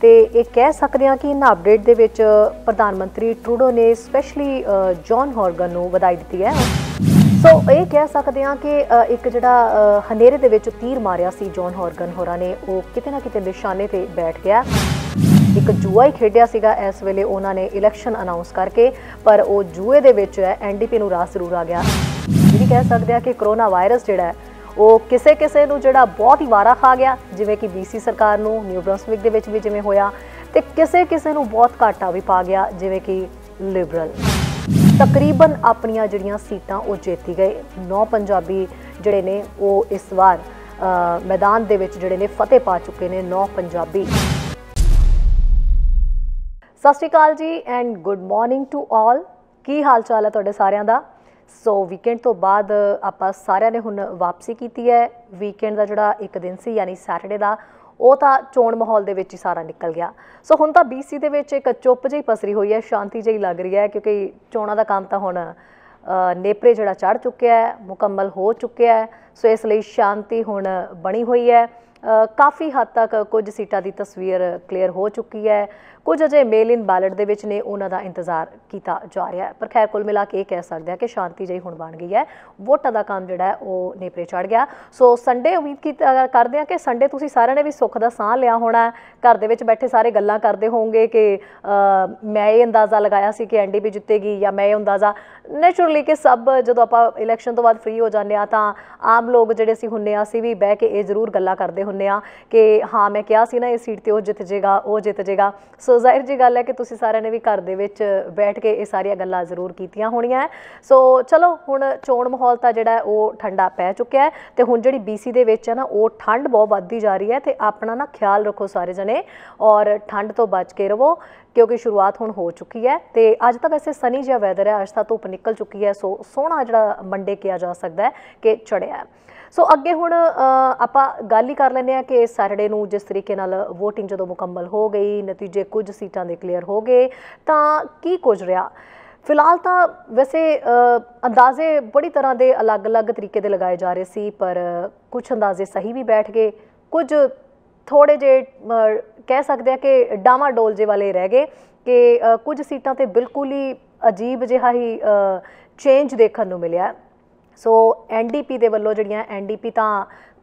ਤੇ ਇਹ ਕਹਿ ਸਕਦੇ ਹਾਂ ਕਿ ਇਹਨਾਂ ਅਪਡੇਟ ਦੇ ਵਿੱਚ ਪ੍ਰਧਾਨ ਮੰਤਰੀ ਟਰੂਡੋ ਨੇ ਸਪੈਸ਼ਲੀ ਜੌਨ ਹਾਰਗਨ ਨੂੰ ਵਧਾਈ ਦਿੱਤੀ ਹੈ ਸੋ ਇਹ ਕਹਿ ਸਕਦੇ ਹਾਂ ਕਿ ਇੱਕ ਜਿਹੜਾ ਹਨੇਰੇ ਦੇ ਵਿੱਚ ਤੀਰ ਮਾਰਿਆ ਸੀ ਜੌਨ ਹਾਰਗਨ ਹੋਰਾਂ ਨੇ ਉਹ ਕਿਤੇ ਨਾ ਕਿਤੇ ਨਿਸ਼ਾਨੇ ਤੇ ਬੈਠ ਗਿਆ ਇੱਕ ਜੂਆ ਹੀ ਖੇਡਿਆ ਸੀਗਾ ਇਸ ਵੇਲੇ ਉਹਨਾਂ ਨੇ ਇਲੈਕਸ਼ਨ ਅਨਾਉਂਸ ਕਰਕੇ ਪਰ ਉਹ ਜੂਏ ਦੇ ਵਿੱਚ ਐਨਡੀਪੀ ਨੂੰ ਰਾਸ ਜ਼ਰੂਰ ਆ ਗਿਆ ਜਿਹੜੀ ਕਹਿ ਸਕਦੇ ਆ ਕਿ ਕਰੋਨਾ ਵਾਇਰਸ ਜਿਹੜਾ ਉਹ ਕਿਸੇ ਕਿਸੇ ਨੂੰ ਜਿਹੜਾ ਬਹੁਤ ਹੀ ਵਾਰਾ ਖਾ ਗਿਆ ਜਿਵੇਂ ਕਿ ਬੀਸੀ ਸਰਕਾਰ ਨੂੰ ਨਿਊ ਬ੍ਰੰਸਵਿਕ ਦੇ ਵਿੱਚ ਵੀ ਜਿਵੇਂ ਹੋਇਆ ਤੇ ਕਿਸੇ ਕਿਸੇ ਨੂੰ ਬਹੁਤ ਘਾਟਾ ਵੀ ਪਾ ਗਿਆ ਜਿਵੇਂ ਕਿ ਲਿਬਰਲ ਤਕਰੀਬਨ ਆਪਣੀਆਂ ਜਿਹੜੀਆਂ ਸੀਟਾਂ ਉਹ ਜੇਤੀ ਗਏ ਨੌ ਪੰਜਾਬੀ ਜਿਹੜੇ ਨੇ ਉਹ ਇਸ ਵਾਰ ਮੈਦਾਨ ਦੇ ਵਿੱਚ ਜਿਹੜੇ ਨੇ ਫਤਿਹ ਪਾ ਚੁੱਕੇ ਨੇ ਨੌ ਪੰਜਾਬੀ ਸਤਿ ਸ਼੍ਰੀ ਅਕਾਲ ਜੀ and good morning to all ਕੀ ਹਾਲ ਚਾਲ ਹੈ ਤੁਹਾਡੇ ਸਾਰਿਆਂ ਦਾ ਸੋ ਵੀਕਐਂਡ ਤੋਂ ਬਾਅਦ ਆਪਾਂ ਸਾਰਿਆਂ ਨੇ ਹੁਣ ਵਾਪਸੀ ਕੀਤੀ ਹੈ ਵੀਕਐਂਡ ਦਾ ਜਿਹੜਾ ਇੱਕ ਦਿਨ ਸੀ ਯਾਨੀ ਸੈਟਰਡੇ ਦਾ ਉਹ ਤਾਂ ਚੋਣ ਮਾਹੌਲ ਦੇ ਵਿੱਚ ਹੀ ਸਾਰਾ ਨਿਕਲ ਗਿਆ ਸੋ ਹੁਣ ਤਾਂ ਬੀਸੀ ਦੇ ਵਿੱਚ ਇੱਕ ਚੁੱਪ ਜਿਹੀ ਪਸਰੀ ਹੋਈ ਹੈ ਸ਼ਾਂਤੀ ਜਿਹੀ ਲੱਗ ਰਹੀ ਹੈ ਕਿਉਂਕਿ ਚੋਣਾਂ ਦਾ ਕੰਮ ਤਾਂ ਹੁਣ ਨੇਪਰੇ ਜਿਹੜਾ ਚੜ ਚੁੱਕਿਆ ਹੈ ਮੁਕੰਮਲ ਹੋ ਚੁੱਕਿਆ ਹੈ ਸੋ ਇਸ ਲਈ ਸ਼ਾਂਤੀ ਹੁਣ ਬਣੀ ਹੋਈ ਹੈ ਕਾਫੀ ਹੱਦ ਤੱਕ ਕੁਝ ਸੀਟਾਂ ਦੀ ਤਸਵੀਰ ਕਲੀਅਰ ਹੋ ਚੁੱਕੀ ਹੈ ਕੁਝ ਅਜੇ ਮੇਲ ਇਨ ਬੈਲਟ ਦੇ ਵਿੱਚ ਨੇ ਉਹਨਾਂ ਦਾ ਇੰਤਜ਼ਾਰ ਕੀਤਾ ਜਾ ਰਿਹਾ ਹੈ ਪਰ ਖੈਰ ਕੁੱਲ ਮਿਲਾ ਕੇ ਇਹ ਕਹਿ ਸਕਦੇ ਆ ਕਿ ਸ਼ਾਂਤੀ ਜਈ ਹੁਣ ਬਣ ਗਈ ਹੈ ਵੋਟਾਂ ਦਾ ਕੰਮ ਜਿਹੜਾ ਉਹ ਨੇਪਰੇ ਚੜ ਗਿਆ ਸੋ ਸੰਡੇ ਉਮੀਦ ਕੀਤਾ ਕਰਦੇ ਆ ਕਿ ਸੰਡੇ ਤੁਸੀਂ ਸਾਰਿਆਂ ਨੇ ਵੀ ਸੁੱਖ ਦਾ ਸਾਹ ਲਿਆ ਹੋਣਾ ਘਰ ਦੇ ਵਿੱਚ ਬੈਠੇ ਸਾਰੇ ਗੱਲਾਂ ਕਰਦੇ ਹੋਵੋਗੇ ਕਿ ਮੈਂ ਇਹ ਅੰਦਾਜ਼ਾ ਲਗਾਇਆ ਸੀ ਕਿ ਐਨਡੀਪੀ ਜਿੱਤੇਗੀ ਜਾਂ ਮੈਂ ਇਹ ਅੰਦਾਜ਼ਾ ਨੇਚਰਲੀ ਕਿ ਸਭ ਜਦੋਂ ਆਪਾਂ ਇਲੈਕਸ਼ਨ ਤੋਂ ਬਾਅਦ ਫ੍ਰੀ ਹੋ ਜਾਂਦੇ ਆ ਤਾਂ ਆਮ ਲੋਕ ਜਿਹੜੇ ਸੀ ਹੁੰਨੇ ਆ ਸੀ ਵੀ ਬਹਿ ਕੇ ਇਹ ਜ਼ਰੂਰ ਗੱਲਾਂ ਕਰਦੇ ਹੁੰਨੇ ਆ ਕਿ ਹਾਂ ਮੈਂ ਕਿਹਾ ਸੀ ਨਾ ਇਹ ਸੀਟ ਤੇ ਉਹ ਜਿੱਤ ਜੇਗਾ ਉਹ ਜਿੱਤ ਜੇਗਾ ਸੋ ਸੋ ਜ਼ਾਹਿਰ ਜੀ ਗੱਲ ਹੈ ਕਿ ਤੁਸੀਂ ਸਾਰਿਆਂ ਨੇ ਵੀ ਘਰ ਦੇ ਵਿੱਚ ਬੈਠ ਕੇ ਇਹ ਸਾਰੀਆਂ ਗੱਲਾਂ ਜ਼ਰੂਰ ਕੀਤੀਆਂ ਹੋਣੀਆਂ ਸੋ ਚਲੋ ਹੁਣ ਚੋਣ ਮਾਹੌਲ ਤਾਂ ਜਿਹੜਾ ਉਹ ਠੰਡਾ ਪੈ ਚੁੱਕਿਆ ਹੈ ਤੇ ਹੁਣ ਜਿਹੜੀ BC ਦੇ ਵਿੱਚ ਹੈ ਨਾ ਉਹ ਠੰਡ ਬਹੁਤ ਵੱਧਦੀ ਜਾ ਰਹੀ ਹੈ ਤੇ ਆਪਣਾ ਨਾ ਖਿਆਲ ਰੱਖੋ ਸਾਰੇ ਜਣੇ ਔਰ ਠੰਡ ਤੋਂ ਬਚ ਕੇ ਰਹੋ ਕਿਉਂਕਿ ਸ਼ੁਰੂਆਤ ਹੁਣ ਹੋ ਚੁੱਕੀ ਹੈ ਤੇ ਅੱਜ ਤਾਂ ਵੈਸੇ ਸਨੀ ਜਿਹਾ ਵੈਦਰ ਹੈ ਅੱਜ ਤਾਂ ਧੁੱਪ ਨਿਕਲ ਚੁੱਕੀ ਹੈ ਸੋ ਸੋਹਣਾ ਜਿਹੜਾ ਮੰਡੇ ਕਿਹਾ ਜਾ ਸਕਦਾ ਹੈ ਕਿ ਚੜਿਆ ਸੋ ਅੱਗੇ ਹੁਣ ਆਪਾਂ ਗੱਲ ਹੀ ਕਰ ਲੈਂਦੇ ਆ ਕਿ ਇਸ ਸੈਟਰਡੇ ਨੂੰ ਜਿਸ ਤਰੀਕੇ ਨਾਲ VOTING ਜਦੋਂ ਮੁਕੰਮਲ ਹੋ ਗਈ ਨਤੀਜੇ ਕੁਝ ਸੀਟਾਂ ਦੇ ਕਲੀਅਰ ਹੋ ਗਏ ਤਾਂ ਕੀ ਕੁਝ ਰਿਹਾ ਫਿਲਹਾਲ ਤਾਂ ਵੈਸੇ ਅੰਦਾਜ਼ੇ ਬੜੀ ਤਰ੍ਹਾਂ ਦੇ ਅਲੱਗ-ਅਲੱਗ ਤਰੀਕੇ ਦੇ ਲਗਾਏ ਜਾ ਰਹੇ ਸੀ ਪਰ ਕੁਝ ਅੰਦਾਜ਼ੇ ਸਹੀ ਵੀ ਬੈਠ ਗਏ ਕੁਝ ਥੋੜੇ ਜੇ ਕਹਿ ਸਕਦੇ ਆ ਕਿ ਡਾਵਾ ਡੋਲਜੇ ਵਾਲੇ ਰਹਿ ਗਏ ਕਿ ਕੁਝ ਸੀਟਾਂ ਤੇ ਬਿਲਕੁਲ ਹੀ ਅਜੀਬ ਜਿਹਾ ਹੀ ਚੇਂਜ ਦੇਖਣ ਨੂੰ ਮਿਲਿਆ ਸੋ ਐਨਡੀਪੀ ਦੇ ਵੱਲੋਂ ਜਿਹੜੀਆਂ ਐਨਡੀਪੀ ਤਾਂ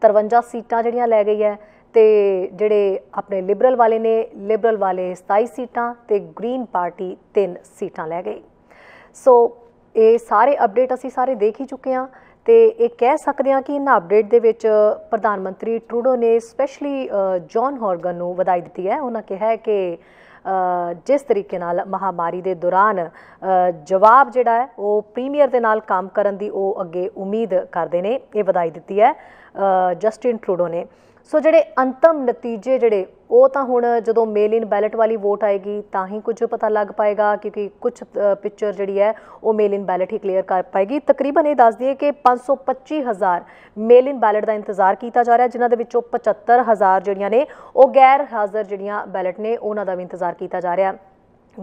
53 ਸੀਟਾਂ ਜਿਹੜੀਆਂ ਲੈ ਗਈ ਹੈ ਤੇ ਜਿਹੜੇ ਆਪਣੇ ਲਿਬਰਲ ਵਾਲੇ ਨੇ ਲਿਬਰਲ ਵਾਲੇ 27 ਸੀਟਾਂ ਤੇ ਗ੍ਰੀਨ ਪਾਰਟੀ 3 ਸੀਟਾਂ ਲੈ ਗਈ ਸੋ ਇਹ ਸਾਰੇ ਅਪਡੇਟ ਅਸੀਂ ਸਾਰੇ ਦੇਖ ਹੀ ਚੁੱਕੇ ਹਾਂ ਤੇ ਇਹ ਕਹਿ ਸਕਦੇ ਹਾਂ ਕਿ ਇਹਨਾਂ ਅਪਡੇਟ ਦੇ ਵਿੱਚ ਪ੍ਰਧਾਨ ਮੰਤਰੀ ਟਰੂਡੋ ਨੇ ਸਪੈਸ਼ਲੀ ਜੌਨ ਹਾਰਗਨ ਨੂੰ ਵਧਾਈ ਦਿੱਤੀ ਹੈ ਉਹਨਾਂ ਕਿਹਾ ਹੈ ਕਿ ਜਿਸ ਤਰੀਕੇ ਨਾਲ ਮਹਾਮਾਰੀ ਦੇ ਦੌਰਾਨ ਜਵਾਬ ਜਿਹੜਾ ਹੈ ਉਹ ਪ੍ਰੀਮੀਅਰ ਦੇ ਨਾਲ ਕੰਮ ਕਰਨ ਦੀ ਉਹ ਅੱਗੇ ਉਮੀਦ ਕਰਦੇ ਨੇ ਇਹ ਵਧਾਈ ਦਿੱਤੀ ਹੈ ਜਸਟਿਨ ਟਰੂਡੋ ਨੇ ਸੋ ਜਿਹੜੇ ਅੰਤਮ ਨਤੀਜੇ ਜਿਹੜੇ ਉਹ ਤਾਂ ਹੁਣ ਜਦੋਂ ਮੇਲ ਇਨ ਬੈਲਟ ਵਾਲੀ ਵੋਟ ਆਏਗੀ ਤਾਂ ਹੀ ਕੁਝ ਪਤਾ ਲੱਗ ਪਾਏਗਾ ਕਿਉਂਕਿ ਕੁਝ ਪਿਕਚਰ ਜਿਹੜੀ ਹੈ ਉਹ ਮੇਲ ਇਨ ਬੈਲਟ ਹੀ ਕਲੀਅਰ ਕਰ ਪਾਏਗੀ ਤਕਰੀਬਨ ਇਹ ਦੱਸ ਦਈਏ ਕਿ 525000 ਮੇਲ ਇਨ ਬੈਲਟ ਦਾ ਇੰਤਜ਼ਾਰ ਕੀਤਾ ਜਾ ਰਿਹਾ ਜਿਨ੍ਹਾਂ ਦੇ ਵਿੱਚੋਂ 75000 ਜਿਹੜੀਆਂ ਨੇ ਉਹ ਗੈਰ ਹਾਜ਼ਰ ਜਿਹੜੀਆਂ ਬੈਲਟ ਨੇ ਉਹਨਾਂ ਦਾ ਵੀ ਇੰਤਜ਼ਾਰ ਕੀਤਾ ਜਾ ਰਿਹਾ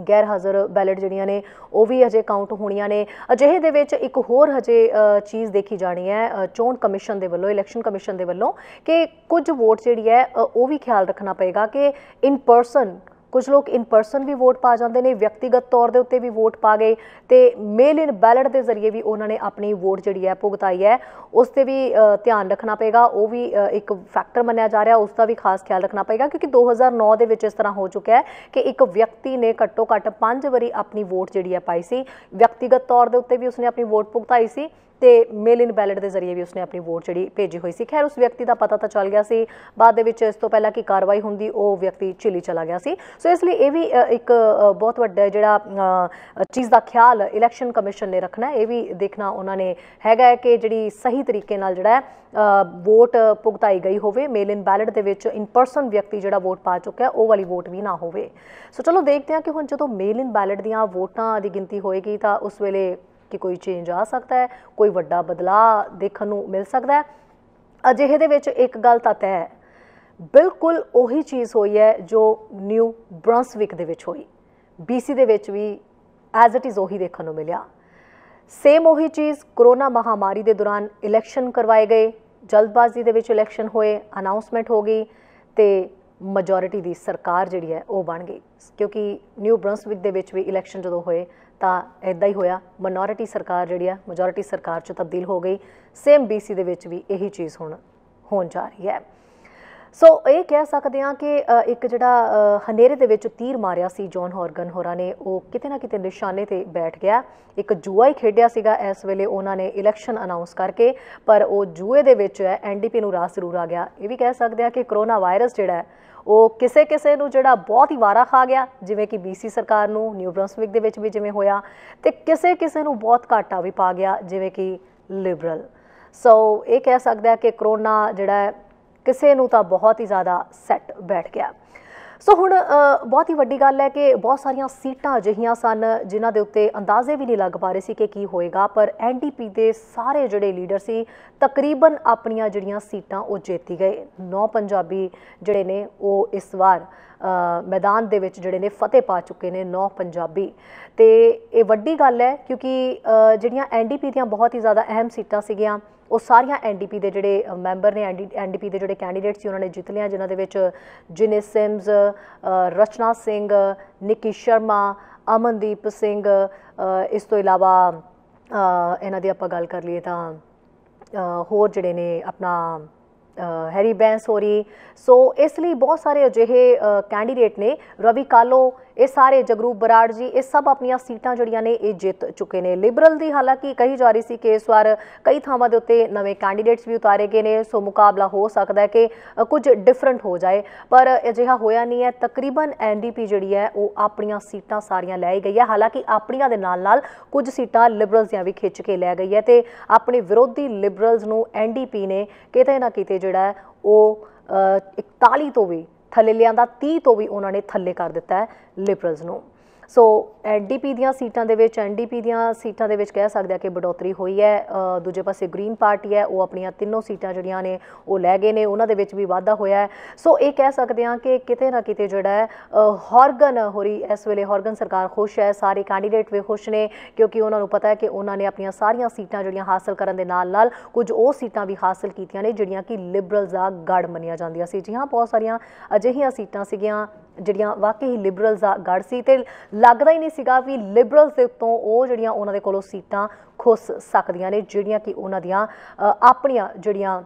ਗੈਰ ਹਾਜ਼ਰ ਬੈਲਟ ਜਿਹੜੀਆਂ ਨੇ ਉਹ ਵੀ ਅਜੇ ਕਾਊਂਟ ਹੋਣੀਆਂ ਨੇ ਅਜਿਹੇ ਦੇ ਵਿੱਚ ਇੱਕ ਹੋਰ ਹਜੇ ਚੀਜ਼ ਦੇਖੀ ਜਾਣੀ ਹੈ ਚੋਣ ਕਮਿਸ਼ਨ ਦੇ ਵੱਲੋਂ ਇਲੈਕਸ਼ਨ ਕਮਿਸ਼ਨ ਦੇ ਵੱਲੋਂ ਕਿ ਕੁਝ ਵੋਟ ਜਿਹੜੀ ਹੈ ਉਹ ਵੀ ਖਿਆਲ ਰੱਖਣਾ ਪਏਗਾ ਕਿ ਇਨ ਪਰਸਨ ਕੁਝ ਲੋਕ ਇਨ ਪਰਸਨ ਵੀ ਵੋਟ ਪਾ ਜਾਂਦੇ ਨੇ ਵਿਅਕਤੀਗਤ ਤੌਰ ਦੇ ਉੱਤੇ ਵੀ ਵੋਟ ਪਾ ਗਏ ਤੇ ਮੇਲ ਇਨ ਬੈਲਟ ਦੇ ਜ਼ਰੀਏ ਵੀ ਉਹਨਾਂ ਨੇ ਆਪਣੀ ਵੋਟ ਜਿਹੜੀ ਹੈ ਭੁਗਤਾਈ ਹੈ ਉਸ ਤੇ ਵੀ ਧਿਆਨ ਰੱਖਣਾ ਪਏਗਾ ਉਹ ਵੀ ਇੱਕ ਫੈਕਟਰ ਮੰਨਿਆ ਜਾ ਰਿਹਾ ਉਸ ਦਾ ਵੀ ਖਾਸ ਖਿਆਲ ਰੱਖਣਾ ਪਏਗਾ ਕਿਉਂਕਿ 2009 ਦੇ ਵਿੱਚ ਇਸ ਤਰ੍ਹਾਂ ਹੋ ਚੁੱਕਿਆ ਹੈ ਕਿ ਇੱਕ ਵਿਅਕਤੀ ਨੇ ਘੱਟੋ ਘੱਟ 5 ਵਾਰੀ ਆਪਣੀ ਵੋਟ ਜਿਹੜੀ ਹੈ ਪਾਈ ਸੀ ਵਿਅਕਤੀਗਤ ਤੌਰ ਦੇ ਉੱਤੇ ਵੀ ਉਸਨੇ ਆਪਣੀ ਵੋਟ ਭੁਗਤਾਈ ਸੀ ਤੇ ਮੇਲ ਇਨ ਬੈਲਟ ਦੇ ਜ਼ਰੀਏ ਵੀ ਉਸਨੇ ਆਪਣੀ ਵੋਟ ਜਿਹੜੀ ਭੇਜੀ ਹੋਈ ਸੀ ਖੈਰ ਉਸ ਵਿਅਕਤੀ ਦਾ ਪਤਾ ਤਾਂ ਚੱਲ ਗਿਆ ਸੀ ਬਾਅਦ ਦੇ ਵਿੱਚ ਇਸ ਤੋਂ ਪਹਿਲਾਂ ਕਿ ਕਾਰਵਾਈ ਹੁੰਦੀ ਉਹ ਵਿਅਕਤੀ ਚਿੱਲੀ ਚਲਾ ਗਿਆ ਸੀ ਸੋ ਇਸ ਲਈ ਇਹ ਵੀ ਇੱਕ ਬਹੁਤ ਵੱਡਾ ਜਿਹੜਾ ਚੀਜ਼ ਦਾ ਖਿਆਲ ਇਲੈਕਸ਼ਨ ਕਮਿਸ਼ਨ ਨੇ ਰੱਖਣਾ ਇਹ ਵੀ ਦੇਖਣਾ ਉਹਨਾਂ ਨੇ ਹੈਗਾ ਹੈ ਕਿ ਜਿਹੜੀ ਸਹੀ ਤਰੀਕੇ ਨਾਲ ਜਿਹੜਾ ਵੋਟ ਪੁਗਤਾਈ ਗਈ ਹੋਵੇ ਮੇਲ ਇਨ ਬੈਲਟ ਦੇ ਵਿੱਚ ਇਨ ਪਰਸਨ ਵਿਅਕਤੀ ਜਿਹੜਾ ਵੋਟ ਪਾ ਚੁੱਕਾ ਉਹ ਵਾਲੀ ਵੋਟ ਵੀ ਨਾ ਹੋਵੇ ਸੋ ਚਲੋ ਦੇਖਦੇ ਹਾਂ ਕਿ ਹੁਣ ਜਦੋਂ ਮੇਲ ਇਨ ਬੈਲਟ ਦੀਆਂ ਵੋਟਾਂ ਦੀ ਗਿਣਤੀ ਹੋਏਗੀ ਤਾਂ ਉਸ ਵੇਲੇ ਕਿ ਕੋਈ ਚੇਂਜ ਆ ਸਕਦਾ ਹੈ ਕੋਈ ਵੱਡਾ ਬਦਲਾਅ ਦੇਖਣ ਨੂੰ ਮਿਲ ਸਕਦਾ ਹੈ ਅਜਿਹੇ ਦੇ ਵਿੱਚ ਇੱਕ ਗੱਲ ਤਾਂ ਹੈ ਬਿਲਕੁਲ ਉਹੀ ਚੀਜ਼ ਹੋਈ ਹੈ ਜੋ ਨਿਊ ਬ੍ਰਾਂਸਵਿਕ ਦੇ ਵਿੱਚ ਹੋਈ BC ਦੇ ਵਿੱਚ ਵੀ ਐਜ਼ ਇਟ ਇਜ਼ ਉਹੀ ਦੇਖਣ ਨੂੰ ਮਿਲਿਆ ਸੇਮ ਉਹੀ ਚੀਜ਼ ਕਰੋਨਾ ਮਹਾਮਾਰੀ ਦੇ ਦੌਰਾਨ ਇਲੈਕਸ਼ਨ ਕਰਵਾਏ ਗਏ ਜਲਦਬਾਜ਼ੀ ਦੇ ਵਿੱਚ ਇਲੈਕਸ਼ਨ ਹੋਏ ਅਨਾਉਂਸਮੈਂਟ ਹੋ ਗਈ ਤੇ ਮੈਜੋਰਿਟੀ ਦੀ ਸਰਕਾਰ ਜਿਹੜੀ ਹੈ ਉਹ ਬਣ ਗਈ ਕਿਉਂਕਿ ਨਿਊ ਬ੍ਰਾਂਸਵਿਕ ਦੇ ਵਿੱਚ ਵੀ ਇਲੈਕਸ਼ਨ ਜਦੋਂ ਹੋਏ ਤਾਂ ਇਦਾਂ ਹੀ ਹੋਇਆ ਮਿਨੋਰਿਟੀ ਸਰਕਾਰ ਜਿਹੜੀ ਆ ਮੈਜੋਰਿਟੀ ਸਰਕਾਰ 'ਚ ਤਬਦੀਲ ਹੋ ਗਈ ਸੇਮ ਬੀਸੀ ਦੇ ਵਿੱਚ ਵੀ ਇਹੀ ਚੀਜ਼ ਹੁਣ ਹੋਣ ਜਾ ਰਹੀ ਹੈ ਸੋ ਇਹ ਕਹਿ ਸਕਦੇ ਹਾਂ ਕਿ ਇੱਕ ਜਿਹੜਾ ਹਨੇਰੇ ਦੇ ਵਿੱਚ ਤੀਰ ਮਾਰਿਆ ਸੀ ਜੌਨ ਹਾਰਗਨ ਹੋਰਾਂ ਨੇ ਉਹ ਕਿਤੇ ਨਾ ਕਿਤੇ ਨਿਸ਼ਾਨੇ ਤੇ ਬੈਠ ਗਿਆ ਇੱਕ ਜੂਆ ਹੀ ਖੇਡਿਆ ਸੀਗਾ ਇਸ ਵੇਲੇ ਉਹਨਾਂ ਨੇ ਇਲੈਕਸ਼ਨ ਅਨਾਉਂਸ ਕਰਕੇ ਪਰ ਉਹ ਜੂਏ ਦੇ ਵਿੱਚ ਐਨਡੀਪੀ ਨੂੰ ਰਾਸ ਜ਼ਰੂਰ ਆ ਗਿਆ ਇਹ ਵੀ ਕਹਿ ਸਕਦੇ ਆ ਕਿ ਕਰੋਨਾ ਵਾਇਰਸ ਜਿਹੜਾ ਹੈ ਉਹ ਕਿਸੇ ਕਿਸੇ ਨੂੰ ਜਿਹੜਾ ਬਹੁਤ ਹੀ ਵਾਰਾ ਖਾ ਗਿਆ ਜਿਵੇਂ ਕਿ ਬੀਸੀ ਸਰਕਾਰ ਨੂੰ ਨਿਊ ਬ੍ਰਾਂਸਵਿਕ ਦੇ ਵਿੱਚ ਵੀ ਜਿਵੇਂ ਹੋਇਆ ਤੇ ਕਿਸੇ ਕਿਸੇ ਨੂੰ ਬਹੁਤ ਘਾਟਾ ਵੀ ਪਾ ਗਿਆ ਜਿਵੇਂ ਕਿ ਲਿਬਰਲ ਸੋ ਇਹ ਕਹਿ ਸਕਦਾ ਕਿ ਕਰੋਨਾ ਜਿਹੜਾ ਕਿਸੇ ਨੂੰ ਤਾਂ ਬਹੁਤ ਹੀ ਜ਼ਿਆਦਾ ਸੈੱਟ ਬੈਠ ਗਿਆ ਸੋ ਹੁਣ ਬਹੁਤ ਹੀ ਵੱਡੀ ਗੱਲ ਹੈ ਕਿ ਬਹੁਤ ਸਾਰੀਆਂ ਸੀਟਾਂ ਅਜਿਹੀਆਂ ਸਨ ਜਿਨ੍ਹਾਂ ਦੇ ਉੱਤੇ ਅੰਦਾਜ਼ੇ ਵੀ ਨਹੀਂ ਲੱਗ ਪਾ ਰਹੇ ਸੀ ਕਿ ਕੀ ਹੋਏਗਾ ਪਰ ਐਨਡੀਪੀ ਦੇ ਸਾਰੇ ਜਿਹੜੇ ਲੀਡਰ ਸੀ ਤਕਰੀਬਨ ਆਪਣੀਆਂ ਜਿਹੜੀਆਂ ਸੀਟਾਂ ਉਹ ਜਿੱਤੀ ਗਏ ਨੌ ਪੰਜਾਬੀ ਜਿਹੜੇ ਨੇ ਉਹ ਇਸ ਵਾਰ ਮੈਦਾਨ ਦੇ ਵਿੱਚ ਜਿਹੜੇ ਨੇ ਫਤਿਹ ਪਾ ਚੁੱਕੇ ਨੇ ਨੌ ਪੰਜਾਬੀ ਤੇ ਇਹ ਵੱਡੀ ਗੱਲ ਹੈ ਕਿਉਂਕਿ ਜਿਹੜੀਆਂ ਐਨਡੀਪੀ ਦੀਆਂ ਬਹੁਤ ਹੀ ਜ਼ਿਆਦਾ ਅਹਿਮ ਸੀਟਾਂ ਸੀਗੀਆਂ ਉਹ ਸਾਰੀਆਂ ਐਨਡੀਪੀ ਦੇ ਜਿਹੜੇ ਮੈਂਬਰ ਨੇ ਐਨਡੀਪੀ ਦੇ ਜਿਹੜੇ ਕੈਂਡੀਡੇਟ ਸੀ ਉਹਨਾਂ ਨੇ ਜਿੱਤ ਲਿਆ ਜਿਨ੍ਹਾਂ ਦੇ ਵਿੱਚ ਜਿਨੇ ਸਿਮਸ ਰਚਨਾ ਸਿੰਘ ਨਿੱਕੀ ਸ਼ਰਮਾ ਅਮਨਦੀਪ ਸਿੰਘ ਇਸ ਤੋਂ ਇਲਾਵਾ ਇਹਨਾਂ ਦੀ ਆਪਾਂ ਗੱਲ ਕਰ ਲਈਏ ਤਾਂ ਹੋਰ ਜਿਹੜੇ ਨੇ ਆਪਣਾ ਹੈਰੀ ਬੈਂਸ ਹੋਰੀ ਸੋ ਇਸ ਲਈ ਬਹੁਤ ਸਾਰੇ ਅਜਿਹੇ ਕੈਂਡੀਡੇਟ ਨੇ ਰਵੀ ਕਾਲੋ ਇਹ ਸਾਰੇ ਜਗਰੂਪ ਬਰਾੜ ਜੀ ਇਹ ਸਭ ਆਪਣੀਆਂ ਸੀਟਾਂ ਜਿਹੜੀਆਂ ਨੇ ਇਹ ਜਿੱਤ ਚੁੱਕੇ ਨੇ ਲਿਬਰਲ ਦੀ ਹਾਲਾਂਕਿ ਕਹੀ ਜਾ ਰਹੀ ਸੀ ਕਿ ਇਸ ਵਾਰ ਕਈ ਥਾਵਾਂ ਦੇ ਉੱਤੇ ਨਵੇਂ ਕੈਂਡੀਡੇਟਸ ਵੀ ਉਤਾਰੇ ਗਏ ਨੇ ਸੋ ਮੁਕਾਬਲਾ ਹੋ ਸਕਦਾ ਹੈ ਕਿ ਕੁਝ ਡਿਫਰੈਂਟ ਹੋ ਜਾਏ ਪਰ ਅਜਿਹਾ ਹੋਇਆ ਨਹੀਂ ਹੈ ਤਕਰੀਬਨ ਐਨਡੀਪੀ ਜਿਹੜੀ ਹੈ ਉਹ ਆਪਣੀਆਂ ਸੀਟਾਂ ਸਾਰੀਆਂ ਲੈ ਗਈ ਹੈ ਹਾਲਾਂਕਿ ਆਪਣੀਆਂ ਦੇ ਨਾਲ-ਨਾਲ ਕੁਝ ਸੀਟਾਂ ਲਿਬਰਲਸ ਦੀਆਂ ਵੀ ਖਿੱਚ ਕੇ ਲੈ ਗਈ ਹੈ ਤੇ ਆਪਣੇ ਵਿਰੋਧੀ ਲਿਬਰਲਸ ਨੂੰ ਐਨਡੀਪੀ ਨੇ ਕਿਤੇ ਨਾ ਕਿਤੇ ਜਿਹੜਾ ਉਹ 41 ਤੋਂ ਵੀ ਥੱਲੇ ਲਿਆਂਦਾ 30 ਤੋਂ ਵੀ ਉਹਨਾਂ ਨੇ ਥੱਲੇ ਕਰ ਦਿੱਤਾ ਹੈ ਲਿਬਰਲਸ ਨੂੰ ਸੋ ਐਨਡੀਪੀ ਦੀਆਂ ਸੀਟਾਂ ਦੇ ਵਿੱਚ ਐਨਡੀਪੀ ਦੀਆਂ ਸੀਟਾਂ ਦੇ ਵਿੱਚ ਕਹਿ ਸਕਦੇ ਆ ਕਿ ਬਡੋਤਰੀ ਹੋਈ ਹੈ ਦੂਜੇ ਪਾਸੇ ਗ੍ਰੀਨ ਪਾਰਟੀ ਹੈ ਉਹ ਆਪਣੀਆਂ ਤਿੰਨੋਂ ਸੀਟਾਂ ਜਿਹੜੀਆਂ ਨੇ ਉਹ ਲੈ ਗਏ ਨੇ ਉਹਨਾਂ ਦੇ ਵਿੱਚ ਵੀ ਵਾਧਾ ਹੋਇਆ ਹੈ ਸੋ ਇਹ ਕਹਿ ਸਕਦੇ ਆ ਕਿ ਕਿਤੇ ਨਾ ਕਿਤੇ ਜਿਹੜਾ ਹੈ ਹਾਰਗਨ ਹੋਰੀ ਇਸ ਵੇਲੇ ਹਾਰਗਨ ਸਰਕਾਰ ਖੁਸ਼ ਹੈ ਸਾਰੇ ਕੈਂਡੀਡੇਟ ਵੀ ਖੁਸ਼ ਨੇ ਕਿਉਂਕਿ ਉਹਨਾਂ ਨੂੰ ਪਤਾ ਹੈ ਕਿ ਉਹਨਾਂ ਨੇ ਆਪਣੀਆਂ ਸਾਰੀਆਂ ਸੀਟਾਂ ਜਿਹੜੀਆਂ ਹਾਸਲ ਕਰਨ ਦੇ ਨਾਲ-ਨਾਲ ਕੁਝ ਉਹ ਸੀਟਾਂ ਵੀ ਹਾਸਲ ਕੀਤੀਆਂ ਨੇ ਜਿਹੜੀਆਂ ਕਿ ਲਿਬਰਲਸ ਦਾ ਗੜ ਮੰਨੀਆਂ ਜਾਂਦੀਆਂ ਸੀ ਜੀ ਹਾਂ ਬਹੁਤ ਸਾਰੀਆਂ ਅਜਿਹੀਆਂ ਸੀਟਾਂ ਸੀਗੀਆਂ ਜਿਹੜੀਆਂ ਵਾਕਈ ਲਿਬਰਲਸ ਆ ਗੜ ਸੀ ਤੇ ਲੱਗਦਾ ਹੀ ਨਹੀਂ ਸੀਗਾ ਵੀ ਲਿਬਰਲਸ ਦੇ ਉੱਤੋਂ ਉਹ ਜਿਹੜੀਆਂ ਉਹਨਾਂ ਦੇ ਕੋਲੋਂ ਸੀਟਾਂ ਖੁੱਸ ਸਕਦੀਆਂ ਨੇ ਜਿਹੜੀਆਂ ਕਿ ਉਹਨਾਂ ਦੀਆਂ ਆਪਣੀਆਂ ਜਿਹੜੀਆਂ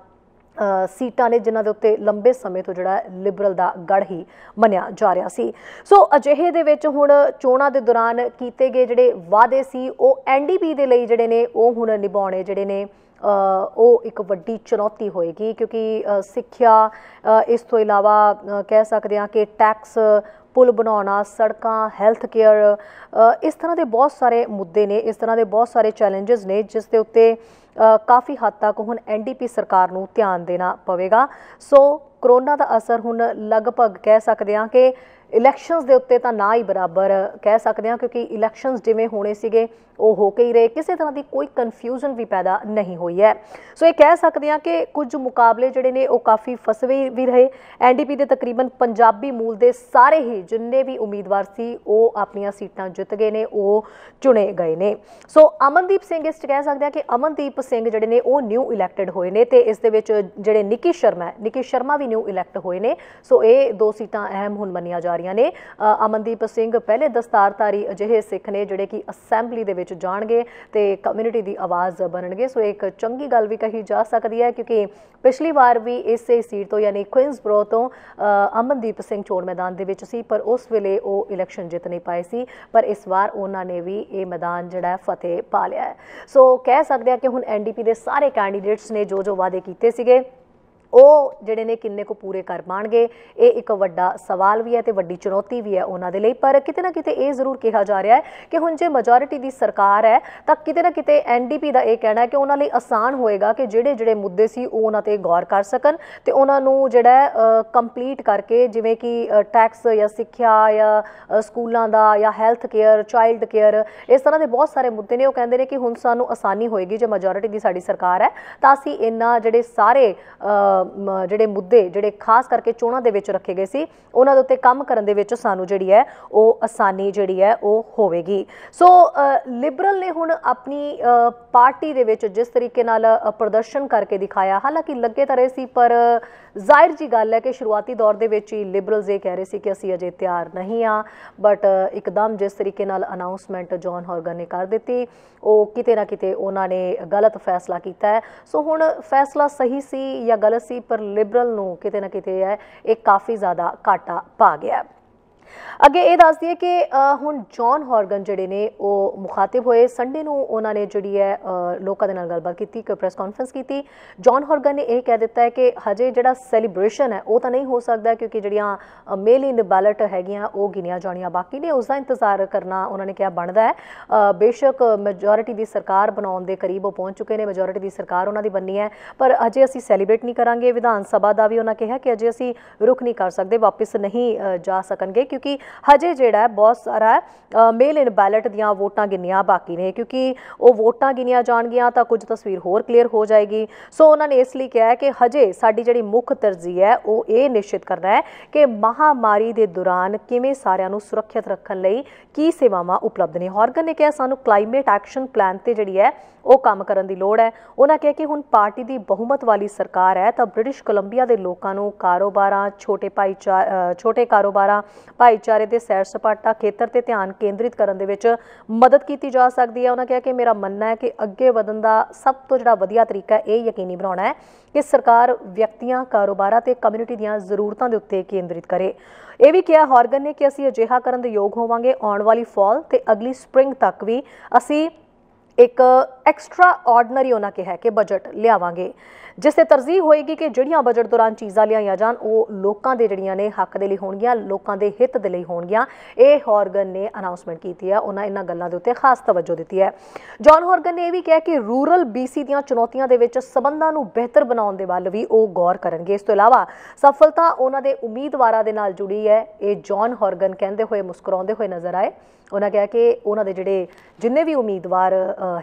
ਸੀਟਾਂ ਨੇ ਜਿਨ੍ਹਾਂ ਦੇ ਉੱਤੇ ਲੰਬੇ ਸਮੇਂ ਤੋਂ ਜਿਹੜਾ ਲਿਬਰਲ ਦਾ ਗੜ ਹੀ ਮੰਨਿਆ ਜਾ ਰਿਹਾ ਸੀ ਸੋ ਅਜਿਹੇ ਦੇ ਵਿੱਚ ਹੁਣ ਚੋਣਾਂ ਦੇ ਦੌਰਾਨ ਕੀਤੇ ਗਏ ਜਿਹੜੇ ਵਾਅਦੇ ਸੀ ਉਹ ਐਨਡੀਪੀ ਦੇ ਲਈ ਜਿਹੜੇ ਨੇ ਉਹ ਹੁਣ ਨਿਭਾਉਣੇ ਜਿਹੜੇ ਨੇ ਉਹ ਇੱਕ ਵੱਡੀ ਚੁਣੌਤੀ ਹੋਏਗੀ ਕਿਉਂਕਿ ਸਿੱਖਿਆ ਇਸ ਤੋਂ ਇਲਾਵਾ ਕਹਿ ਸਕਦੇ ਹਾਂ ਕਿ ਟੈਕਸ ਪੁਲ ਬਣਾਉਣਾ ਸੜਕਾਂ ਹੈਲਥ ਕੇਅਰ ਇਸ ਤਰ੍ਹਾਂ ਦੇ ਬਹੁਤ ਸਾਰੇ ਮੁੱਦੇ ਨੇ ਇਸ ਤਰ੍ਹਾਂ ਦੇ ਬਹੁਤ ਸਾਰੇ ਚੈਲੰਜਸ ਨੇ ਜਿਸ ਦੇ ਉੱਤੇ ਕਾਫੀ ਹੱਦ ਤੱਕ ਹੁਣ ਐਨਡੀਪੀ ਸਰਕਾਰ ਨੂੰ ਧਿਆਨ ਦੇਣਾ ਪਵੇਗਾ ਸੋ ਕਰੋਨਾ ਦਾ ਅਸਰ ਹੁਣ ਲਗਭਗ ਕਹਿ ਸਕਦੇ ਹਾਂ ਕਿ ਇਲੈਕਸ਼ਨਸ ਦੇ ਉੱਤੇ ਤਾਂ ਨਾ ਹੀ ਬਰਾਬਰ ਕਹਿ ਸਕਦੇ ਹਾਂ ਕਿਉਂਕਿ ਇਲੈਕਸ਼ਨਸ ਜਿਵੇਂ ਹੋਣੇ ਸੀਗੇ ਉਹ ਹੋ ਕੇ ਹੀ ਰਹੇ ਕਿਸੇ ਤਰ੍ਹਾਂ ਦੀ ਕੋਈ ਕਨਫਿਊਜ਼ਨ ਵੀ ਪੈਦਾ ਨਹੀਂ ਹੋਈ ਹੈ ਸੋ ਇਹ ਕਹਿ ਸਕਦੇ ਹਾਂ ਕਿ ਕੁਝ ਮੁਕਾਬਲੇ ਜਿਹੜੇ ਨੇ ਉਹ ਕਾਫੀ ਫਸਵੇਂ ਵੀ ਰਹੇ ਐਨਡੀਪੀ ਦੇ ਤਕਰੀਬਨ ਪੰਜਾਬੀ ਮੂਲ ਦੇ ਸਾਰੇ ਹੀ ਜਿੰਨੇ ਵੀ ਉਮੀਦਵਾਰ ਸੀ ਉਹ ਆਪਣੀਆਂ ਸੀਟਾਂ ਜਿੱਤ ਗਏ ਨੇ ਉਹ ਚੁਣੇ ਗਏ ਨੇ ਸੋ ਅਮਨਦੀਪ ਸਿੰਘ ਇਸ ਕਹਿ ਸਕਦੇ ਹਾਂ ਕਿ ਅਮਨਦੀਪ ਸਿੰਘ ਜਿਹੜੇ ਨੇ ਉਹ ਨਿਊ ਇਲੈਕਟਡ ਹੋਏ ਨੇ ਤੇ ਇਸ ਦੇ ਵਿੱਚ ਜਿਹੜੇ ਨਿੱਕੀ ਸ਼ਰਮਾ ਨਿੱਕੀ ਸ਼ਰਮਾ ਵੀ ਨਿਊ ਇਲੈਕਟ ਹੋਏ ਨੇ ਸੋ ਇਹ ਦੋ ਸੀਟਾਂ ਅਹਿਮ ਹੁਣ ਮੰਨੀਆਂ ਜਾ ਰਹੀਆਂ ਹੋਈਆਂ ਨੇ ਅਮਨਦੀਪ ਸਿੰਘ ਪਹਿਲੇ ਦਸਤਾਰਧਾਰੀ ਅਜਿਹੇ ਸਿੱਖ ਨੇ ਜਿਹੜੇ ਕਿ ਅਸੈਂਬਲੀ ਦੇ ਵਿੱਚ ਜਾਣਗੇ ਤੇ ਕਮਿਊਨਿਟੀ ਦੀ ਆਵਾਜ਼ ਬਣਨਗੇ ਸੋ ਇੱਕ ਚੰਗੀ ਗੱਲ ਵੀ ਕਹੀ ਜਾ ਸਕਦੀ ਹੈ ਕਿਉਂਕਿ ਪਿਛਲੀ ਵਾਰ ਵੀ ਇਸੇ ਸੀਟ ਤੋਂ ਯਾਨੀ ਕੁਇਨਸਬਰੋ ਤੋਂ ਅਮਨਦੀਪ ਸਿੰਘ ਚੋਣ ਮੈਦਾਨ ਦੇ ਵਿੱਚ ਸੀ ਪਰ ਉਸ ਵੇਲੇ ਉਹ ਇਲੈਕਸ਼ਨ ਜਿੱਤ ਨਹੀਂ ਪਾਏ ਸੀ ਪਰ ਇਸ ਵਾਰ ਉਹਨਾਂ ਨੇ ਵੀ ਇਹ ਮੈਦਾਨ ਜਿਹੜਾ ਫਤਿਹ ਪਾ ਲਿਆ ਸੋ ਕਹਿ ਸਕਦੇ ਆ ਕਿ ਹੁਣ ਐਨਡੀਪੀ ਦੇ ਸਾਰੇ ਕੈਂਡੀਡੇਟਸ ਨੇ ਜੋ ਜੋ ਵਾਅਦੇ ਕੀਤੇ ਸੀਗੇ ਉਹ ਜਿਹੜੇ ਨੇ ਕਿੰਨੇ ਕੋ ਪੂਰੇ ਕਰ ਪਾਣਗੇ ਇਹ ਇੱਕ ਵੱਡਾ ਸਵਾਲ ਵੀ ਹੈ ਤੇ ਵੱਡੀ ਚੁਣੌਤੀ ਵੀ ਹੈ ਉਹਨਾਂ ਦੇ ਲਈ ਪਰ ਕਿਤੇ ਨਾ ਕਿਤੇ ਇਹ ਜ਼ਰੂਰ ਕਿਹਾ ਜਾ ਰਿਹਾ ਹੈ ਕਿ ਹੁਣ ਜੇ ਮੈਜੋਰਿਟੀ ਦੀ ਸਰਕਾਰ ਹੈ ਤਾਂ ਕਿਤੇ ਨਾ ਕਿਤੇ ਐਨਡੀਪੀ ਦਾ ਇਹ ਕਹਿਣਾ ਹੈ ਕਿ ਉਹਨਾਂ ਲਈ ਆਸਾਨ ਹੋਏਗਾ ਕਿ ਜਿਹੜੇ ਜਿਹੜੇ ਮੁੱਦੇ ਸੀ ਉਹ ਉਹਨਾਂ ਤੇ ਗੌਰ ਕਰ ਸਕਣ ਤੇ ਉਹਨਾਂ ਨੂੰ ਜਿਹੜਾ ਕੰਪਲੀਟ ਕਰਕੇ ਜਿਵੇਂ ਕਿ ਟੈਕਸ ਜਾਂ ਸਿੱਖਿਆ ਜਾਂ ਸਕੂਲਾਂ ਦਾ ਜਾਂ ਹੈਲਥ ਕੇਅਰ ਚਾਈਲਡ ਕੇਅਰ ਇਸ ਤਰ੍ਹਾਂ ਦੇ ਬਹੁਤ ਸਾਰੇ ਮੁੱਦੇ ਨੇ ਉਹ ਕਹਿੰਦੇ ਨੇ ਕਿ ਹੁਣ ਸਾਨੂੰ ਆਸਾਨੀ ਹੋਏਗੀ ਜੇ ਮੈਜੋਰਿਟੀ ਦੀ ਸਾਡੀ ਸਰਕਾਰ ਹੈ ਤਾਂ ਅਸੀਂ ਇਹਨਾਂ ਜਿਹੜੇ ਸਾਰੇ ਜਿਹੜੇ ਮੁੱਦੇ ਜਿਹੜੇ ਖਾਸ ਕਰਕੇ ਚੋਣਾਂ ਦੇ ਵਿੱਚ ਰੱਖੇ ਗਏ ਸੀ ਉਹਨਾਂ ਦੇ ਉੱਤੇ ਕੰਮ ਕਰਨ ਦੇ ਵਿੱਚ ਸਾਨੂੰ ਜਿਹੜੀ ਹੈ ਉਹ ਆਸਾਨੀ ਜਿਹੜੀ ਹੈ ਉਹ ਹੋਵੇਗੀ ਸੋ ਲਿਬਰਲ ਨੇ ਹੁਣ ਆਪਣੀ ਪਾਰਟੀ ਦੇ ਵਿੱਚ ਜਿਸ ਤਰੀਕੇ ਨਾਲ ਪ੍ਰਦਰਸ਼ਨ ਕਰਕੇ ਦਿਖਾਇਆ ਹਾਲਾਂਕਿ ਲੱਗੇ ਤਾਂ ਰਹੇ ਸੀ ਪਰ ਜ਼ਾਹਿਰ ਜੀ ਗੱਲ ਹੈ ਕਿ ਸ਼ੁਰੂਆਤੀ ਦੌਰ ਦੇ ਵਿੱਚ ਹੀ ਲਿਬਰਲਸ ਇਹ ਕਹਿ ਰਹੇ ਸੀ ਕਿ ਅਸੀਂ ਅਜੇ ਤਿਆਰ ਨਹੀਂ ਆ ਬਟ ਇੱਕਦਮ ਜਿਸ ਤਰੀਕੇ ਨਾਲ ਅਨਾਉਂਸਮੈਂਟ ਜੌਨ ਹੌਰਗਨ ਨੇ ਕਰ ਦਿੱਤੀ ਉਹ ਕਿਤੇ ਨਾ ਕਿਤੇ ਉਹਨਾਂ ਨੇ ਗਲਤ ਫੈਸਲਾ ਕੀਤਾ ਹੈ ਸੋ ਹੁਣ ਫੈਸਲਾ ਸਹੀ ਸੀ ਜਾਂ ਗਲਤ ਸੀ ਪਰ ਲਿਬਰਲ ਨੂੰ ਕਿਤੇ ਨਾ ਕਿਤੇ ਇਹ ਕਾਫੀ ਜ਼ਿਆਦਾ ਘਾਟਾ ਪਾ ਗਿਆ ਅੱਗੇ ਇਹ ਦੱਸ ਦਈਏ ਕਿ ਹੁਣ ਜੌਨ ਹਾਰਗਨ ਜਿਹੜੇ ਨੇ ਉਹ ਮੁਖਾਤਬ ਹੋਏ ਸੰਡੇ ਨੂੰ ਉਹਨਾਂ ਨੇ ਜਿਹੜੀ ਹੈ ਲੋਕਾਂ ਦੇ ਨਾਲ ਗੱਲਬਾਤ ਕੀਤੀ ਇੱਕ ਪ੍ਰੈਸ ਕਾਨਫਰੰਸ ਕੀਤੀ ਜੌਨ ਹਾਰਗਨ ਨੇ ਇਹ ਕਹਿ ਦਿੱਤਾ ਹੈ ਕਿ ਹਜੇ ਜਿਹੜਾ ਸੈਲੀਬ੍ਰੇਸ਼ਨ ਹੈ ਉਹ ਤਾਂ ਨਹੀਂ ਹੋ ਸਕਦਾ ਕਿਉਂਕਿ ਜਿਹੜੀਆਂ ਮੇਲ ਇਨ ਬੈਲਟ ਹੈਗੀਆਂ ਉਹ ਗਿਣੀਆਂ ਜਾਣੀਆਂ ਬਾਕੀ ਨੇ ਉਸ ਦਾ ਇੰਤਜ਼ਾਰ ਕਰਨਾ ਉਹਨਾਂ ਨੇ ਕਿਹਾ ਬਣਦਾ ਹੈ ਬੇਸ਼ੱਕ ਮੈਜੋਰਿਟੀ ਦੀ ਸਰਕਾਰ ਬਣਾਉਣ ਦੇ ਕਰੀਬ ਉਹ ਪਹੁੰਚ ਚੁੱਕੇ ਨੇ ਮੈਜੋਰਿਟੀ ਦੀ ਸਰਕਾਰ ਉਹਨਾਂ ਦੀ ਬਣਨੀ ਹੈ ਪਰ ਅਜੇ ਅਸੀਂ ਸੈਲੀਬ੍ਰੇਟ ਨਹੀਂ ਕਰਾਂਗੇ ਵਿਧਾਨ ਸਭਾ ਦਾ ਵੀ ਉਹਨਾਂ ਕਿਹਾ ਕਿ ਅਜੇ ਅਸੀਂ ਰੁਕ ਨਹੀਂ ਕਰ ਸਕਦੇ ਵਾਪਸ ਨਹੀਂ ਜਾ ਸਕਣਗੇ ਕਿਉਂਕਿ ਹਜੇ ਜਿਹੜਾ ਬਹੁਤ ਸਾਰਾ ਮੇਲ ਇਨ ਬੈਲਟ ਦੀਆਂ ਵੋਟਾਂ ਗਿਣੀਆਂ ਬਾਕੀ ਨੇ ਕਿਉਂਕਿ ਉਹ ਵੋਟਾਂ ਗਿਣੀਆਂ ਜਾਣਗੀਆਂ ਤਾਂ ਕੁਝ ਤਸਵੀਰ ਹੋਰ ਕਲੀਅਰ ਹੋ ਜਾਏਗੀ ਸੋ ਉਹਨਾਂ ਨੇ ਇਸ ਲਈ ਕਿਹਾ ਕਿ ਹਜੇ ਸਾਡੀ ਜਿਹੜੀ ਮੁੱਖ ਤਰਜੀਹ ਹੈ ਉਹ ਇਹ ਨਿਸ਼ਚਿਤ ਕਰਨਾ ਹੈ ਕਿ ਮਹਾਮਾਰੀ ਦੇ ਦੌਰਾਨ ਕਿਵੇਂ ਸਾਰਿਆਂ ਨੂੰ ਸੁਰੱਖਿਅਤ ਰੱਖਣ ਲਈ ਕੀ ਸੇਵਾਵਾਂ ਉਪਲਬਧ ਨੇ ਹੋਰਗਨ ਨੇ ਕਿਹਾ ਸਾਨੂੰ ਕਲਾਈਮੇਟ ਐਕਸ਼ਨ ਪਲਾਨ ਤੇ ਜਿਹੜੀ ਹੈ ਉਹ ਕੰਮ ਕਰਨ ਦੀ ਲੋੜ ਹੈ ਉਹਨਾਂ ਕਿਹਾ ਕਿ ਹੁਣ ਪਾਰਟੀ ਦੀ ਬਹੁਮਤ ਵਾਲੀ ਸਰਕਾਰ ਹੈ ਤਾਂ ਬ੍ਰਿਟਿਸ਼ ਕੋਲੰਬੀਆ ਦੇ ਲੋਕਾਂ ਨੂੰ ਕਾਰੋਬਾਰਾਂ ਛੋਟੇ ਪਾਈ ਛੋਟੇ ਕਾਰੋਬਾਰਾਂ ਭਾਈਚਾਰੇ ਦੇ ਸੈਰ ਸਪਾਟਾ ਖੇਤਰ ਤੇ ਧਿਆਨ ਕੇਂਦਰਿਤ ਕਰਨ ਦੇ ਵਿੱਚ ਮਦਦ ਕੀਤੀ ਜਾ ਸਕਦੀ ਹੈ ਉਹਨਾਂ ਕਿਹਾ ਕਿ ਮੇਰਾ ਮੰਨਣਾ ਹੈ ਕਿ ਅੱਗੇ ਵਧਣ ਦਾ ਸਭ ਤੋਂ ਜਿਹੜਾ ਵਧੀਆ ਤਰੀਕਾ ਇਹ ਯਕੀਨੀ ਬਣਾਉਣਾ ਹੈ ਕਿ ਸਰਕਾਰ ਵਿਅਕਤੀਆਂ ਕਾਰੋਬਾਰਾਂ ਤੇ ਕਮਿਊਨਿਟੀ ਦੀਆਂ ਜ਼ਰੂਰਤਾਂ ਦੇ ਉੱਤੇ ਕੇਂਦਰਿਤ ਕਰੇ ਇਹ ਵੀ ਕਿਹਾ ਹਾਰਗਨ ਨੇ ਕਿ ਅਸੀਂ ਅਜਿਹਾ ਕਰਨ ਦੇ ਯੋਗ ਹੋਵਾਂਗੇ ਆਉਣ ਵਾਲੀ ਫਾਲ ਤੇ ਅਗਲੀ ਸਪ੍ਰਿੰਗ ਤੱਕ ਵੀ ਅਸੀਂ ਇੱਕ ਐਕਸਟਰਾ ਆਰਡੀਨਰੀ ਉਹਨਾਂ ਕਿਹਾ ਕਿ ਬਜਟ ਲਿਆਵਾਂਗੇ ਜਿਸ ਤੇ ਤਰਜੀਹ ਹੋਏਗੀ ਕਿ ਜਿਹੜੀਆਂ ਬਜਟ ਦੌਰਾਨ ਚੀਜ਼ਾਂ ਲਿਆਈਆਂ ਜਾਣ ਉਹ ਲੋਕਾਂ ਦੇ ਜਿਹੜੀਆਂ ਨੇ ਹੱਕ ਦੇ ਲਈ ਹੋਣਗੀਆਂ ਲੋਕਾਂ ਦੇ ਹਿੱਤ ਦੇ ਲਈ ਹੋਣਗੀਆਂ ਇਹ ਹੌਰਗਨ ਨੇ ਅਨਾਉਂਸਮੈਂਟ ਕੀਤੀ ਹੈ ਉਹਨਾਂ ਇਹਨਾਂ ਗੱਲਾਂ ਦੇ ਉੱਤੇ ਖਾਸ ਤਵੱਜੋ ਦਿੱਤੀ ਹੈ ਜੌਨ ਹਾਰਗਨ ਨੇ ਇਹ ਵੀ ਕਿਹਾ ਕਿ ਰੂਰਲ ਬੀਸੀ ਦੀਆਂ ਚੁਣੌਤੀਆਂ ਦੇ ਵਿੱਚ ਸਬੰਧਾਂ ਨੂੰ ਬਿਹਤਰ ਬਣਾਉਣ ਦੇ ਵੱਲ ਵੀ ਉਹ ਗੌਰ ਕਰਨਗੇ ਇਸ ਤੋਂ ਇਲਾਵਾ ਸਫਲਤਾ ਉਹਨਾਂ ਦੇ ਉਮੀਦਵਾਰਾਂ ਦੇ ਨਾਲ ਜੁੜੀ ਹੈ ਇਹ ਜੌਨ ਹਾਰਗਨ ਕਹਿੰਦੇ ਹੋਏ ਮੁਸਕਰਾਉਂਦੇ ਹੋਏ ਨਜ਼ਰ ਆਏ ਉਹਨਾਂ ਕਿਹਾ ਕਿ ਉਹਨਾਂ ਦੇ ਜਿਹੜੇ ਜਿੰਨੇ ਵੀ ਉਮੀਦਵਾਰ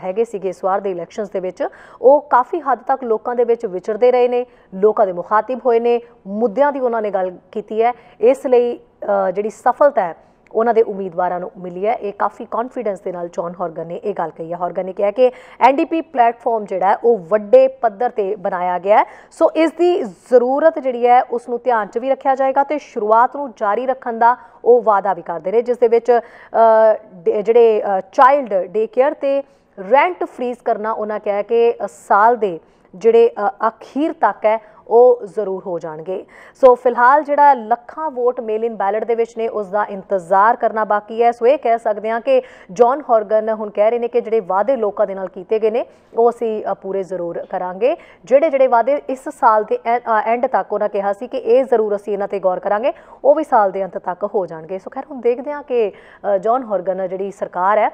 ਹੈਗੇ ਸੀਗੇ ਸਵਾਰ ਦੇ ਇਲੈਕਸ਼ਨਸ ਦੇ ਵਿੱਚ ਉਹ ਕਾਫੀ ਹੱਦ ਤੱਕ ਲੋਕਾਂ ਦੇ ਵਿੱਚ ਵਿਚਰਦੇ ਰਹੇ ਨੇ ਲੋਕਾਂ ਦੇ ਮੁਖਾਤਿਬ ਹੋਏ ਨੇ ਮੁੱਦਿਆਂ ਦੀ ਉਹਨਾਂ ਨੇ ਗੱਲ ਕੀਤੀ ਹੈ ਇਸ ਲਈ ਜਿਹੜੀ ਸਫਲਤਾ ਹੈ ਉਹਨਾਂ ਦੇ ਉਮੀਦਵਾਰਾਂ ਨੂੰ ਮਿਲੀ ਹੈ ਇਹ ਕਾਫੀ ਕੌਨਫੀਡੈਂਸ ਦੇ ਨਾਲ ਜੌਨ ਹਾਰਗਨ ਨੇ ਇਹ ਗੱਲ ਕਹੀ ਹੈ ਹਾਰਗਨ ਨੇ ਕਿਹਾ ਕਿ ਐਨਡੀਪੀ ਪਲੇਟਫਾਰਮ ਜਿਹੜਾ ਉਹ ਵੱਡੇ ਪੱਧਰ ਤੇ ਬਣਾਇਆ ਗਿਆ ਹੈ ਸੋ ਇਸ ਦੀ ਜ਼ਰੂਰਤ ਜਿਹੜੀ ਹੈ ਉਸ ਨੂੰ ਧਿਆਨ 'ਚ ਵੀ ਰੱਖਿਆ ਜਾਏਗਾ ਤੇ ਸ਼ੁਰੂਆਤ ਨੂੰ ਜਾਰੀ ਰੱਖਣ ਦਾ ਉਹ ਵਾਅਦਾ ਵੀ ਕਰਦੇ ਨੇ ਜਿਸ ਦੇ ਵਿੱਚ ਜਿਹੜੇ ਚਾਈਲਡ ਡੇ ਕੇਅਰ ਤੇ ਰੈਂਟ ਫ੍ਰੀਜ਼ ਕਰਨਾ ਉਹਨਾਂ ਕਿਹਾ ਕਿ ਸਾਲ ਦੇ ਜਿਹੜੇ ਅਖੀਰ ਤੱਕ ਹੈ ਉਹ ਜ਼ਰੂਰ ਹੋ ਜਾਣਗੇ ਸੋ ਫਿਲਹਾਲ ਜਿਹੜਾ ਲੱਖਾਂ ਵੋਟ ਮੇਲ ਇਨ ਬੈਲਟ ਦੇ ਵਿੱਚ ਨੇ ਉਸ ਦਾ ਇੰਤਜ਼ਾਰ ਕਰਨਾ ਬਾਕੀ ਹੈ ਸੋ ਇਹ ਕਹਿ ਸਕਦੇ ਹਾਂ ਕਿ ਜੌਨ ਹਾਰਗਨ ਹੁਣ ਕਹਿ ਰਹੇ ਨੇ ਕਿ ਜਿਹੜੇ ਵਾਅਦੇ ਲੋਕਾਂ ਦੇ ਨਾਲ ਕੀਤੇ ਗਏ ਨੇ ਉਹ ਅਸੀਂ ਪੂਰੇ ਜ਼ਰੂਰ ਕਰਾਂਗੇ ਜਿਹੜੇ ਜਿਹੜੇ ਵਾਅਦੇ ਇਸ ਸਾਲ ਦੇ ਐਂਡ ਤੱਕ ਉਹਨਾਂ ਕਿਹਾ ਸੀ ਕਿ ਇਹ ਜ਼ਰੂਰ ਅਸੀਂ ਇਹਨਾਂ ਤੇ ਗੌਰ ਕਰਾਂਗੇ ਉਹ ਵੀ ਸਾਲ ਦੇ ਅੰਤ ਤੱਕ ਹੋ ਜਾਣਗੇ ਸੋ ਖੈਰ ਹੁਣ ਦੇਖਦੇ ਹਾਂ ਕਿ ਜੌਨ ਹਾਰਗਨ ਜਿਹੜੀ ਸਰਕਾਰ ਹੈ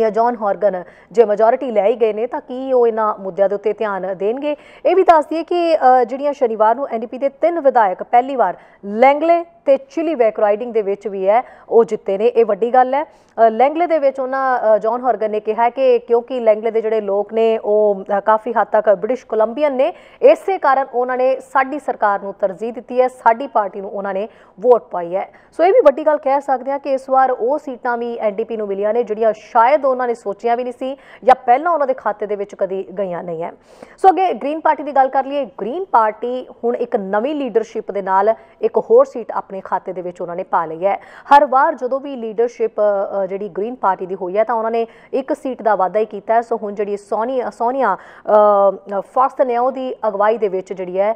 ਜਾਂ ਜੌਨ ਹਾਰਗਨ ਜੇ ਮੈਜੋਰਿਟੀ ਲੈ ਹੀ ਗਏ ਨੇ ਤਾਂ ਕੀ ਉਹ ਇਹਨਾਂ ਮੁੱਦਿਆਂ ਦੇ ਉੱਤੇ ਧਿਆਨ ਦੇਣਗੇ ਇਹ ਵੀ ਦੱਸ ਦਈਏ ਕਿ ਜਿਹੜੀਆਂ ਸ਼ਨੀਵਾਰ ਨੂੰ ਐਨਡੀਪੀ ਦੇ ਤਿੰਨ ਵਿਧਾਇਕ ਪਹਿਲੀ ਵਾਰ ਲੈਂਗਲੇ ਤੇ ਚਿਲੀ ਵੈਕ ਰਾਈਡਿੰਗ ਦੇ ਵਿੱਚ ਵੀ ਹੈ ਉਹ ਜਿੱਤੇ ਨੇ ਇਹ ਵੱਡੀ ਗੱਲ ਹੈ ਲੈਂਗਲੇ ਦੇ ਵਿੱਚ ਉਹਨਾਂ ਜੌਨ ਹਾਰਗਨ ਨੇ ਕਿਹਾ ਕਿ ਕਿਉਂਕਿ ਲੈਂਗਲੇ ਦੇ ਜਿਹੜੇ ਲੋਕ ਨੇ ਉਹ ਕਾਫੀ ਹੱਦ ਤੱਕ ਬ੍ਰਿਟਿਸ਼ ਕੋਲੰਬੀਅਨ ਨੇ ਇਸੇ ਕਾਰਨ ਉਹਨਾਂ ਨੇ ਸਾਡੀ ਸਰਕਾਰ ਨੂੰ ਤਰਜੀਹ ਦਿੱਤੀ ਹੈ ਸਾਡੀ ਪਾਰਟੀ ਨੂੰ ਉਹਨਾਂ ਨੇ ਵੋਟ ਪਾਈ ਹੈ ਸੋ ਇਹ ਵੀ ਵੱਡੀ ਗੱਲ ਕਹਿ ਸਕਦੇ ਹਾਂ ਕਿ ਇਸ ਵਾਰ ਉਹ ਸੀਟਾਂ ਵੀ ਐਨਡੀਪੀ ਨੂੰ ਮਿਲੀਆਂ ਨੇ ਜਿਹੜੀਆਂ ਸ਼ਾਇਦ ਉਹਨਾਂ ਨੇ ਸੋਚੀਆਂ ਵੀ ਨਹੀਂ ਸੀ ਜਾਂ ਪਹਿਲਾਂ ਉਹਨਾਂ ਦੇ ਖਾਤੇ ਦੇ ਵਿੱਚ ਕਦੀ ਗਈਆਂ ਨਹੀਂ ਹੈ ਸੋ ਅੱਗੇ ਗ੍ਰੀਨ ਪਾਰਟੀ ਦੀ ਗੱਲ ਕਰ ਲਈਏ ਗ੍ਰੀਨ ਪਾਰਟੀ ਹੁਣ ਇੱਕ ਨਵੀਂ ਲੀਡਰਸ਼ਿਪ ਦੇ ਨਾਲ ਇੱਕ ਹੋਰ ਸੀਟ ਆਪਣੇ ਆਪਣੇ ਖਾਤੇ ਦੇ ਵਿੱਚ ਉਹਨਾਂ ਨੇ ਪਾ ਲਈ ਹੈ ਹਰ ਵਾਰ ਜਦੋਂ ਵੀ ਲੀਡਰਸ਼ਿਪ ਜਿਹੜੀ ਗ੍ਰੀਨ ਪਾਰਟੀ ਦੀ ਹੋਈ ਹੈ ਤਾਂ ਉਹਨਾਂ ਨੇ ਇੱਕ ਸੀਟ ਦਾ ਵਾਅਦਾ ਹੀ ਕੀਤਾ ਸੋ ਹੁਣ ਜਿਹੜੀ ਸੋਨੀ ਸੋਨੀਆ ਫਾਸਤਨੇਓ ਦੀ ਅਗਵਾਈ ਦੇ ਵਿੱਚ ਜਿਹੜੀ ਹੈ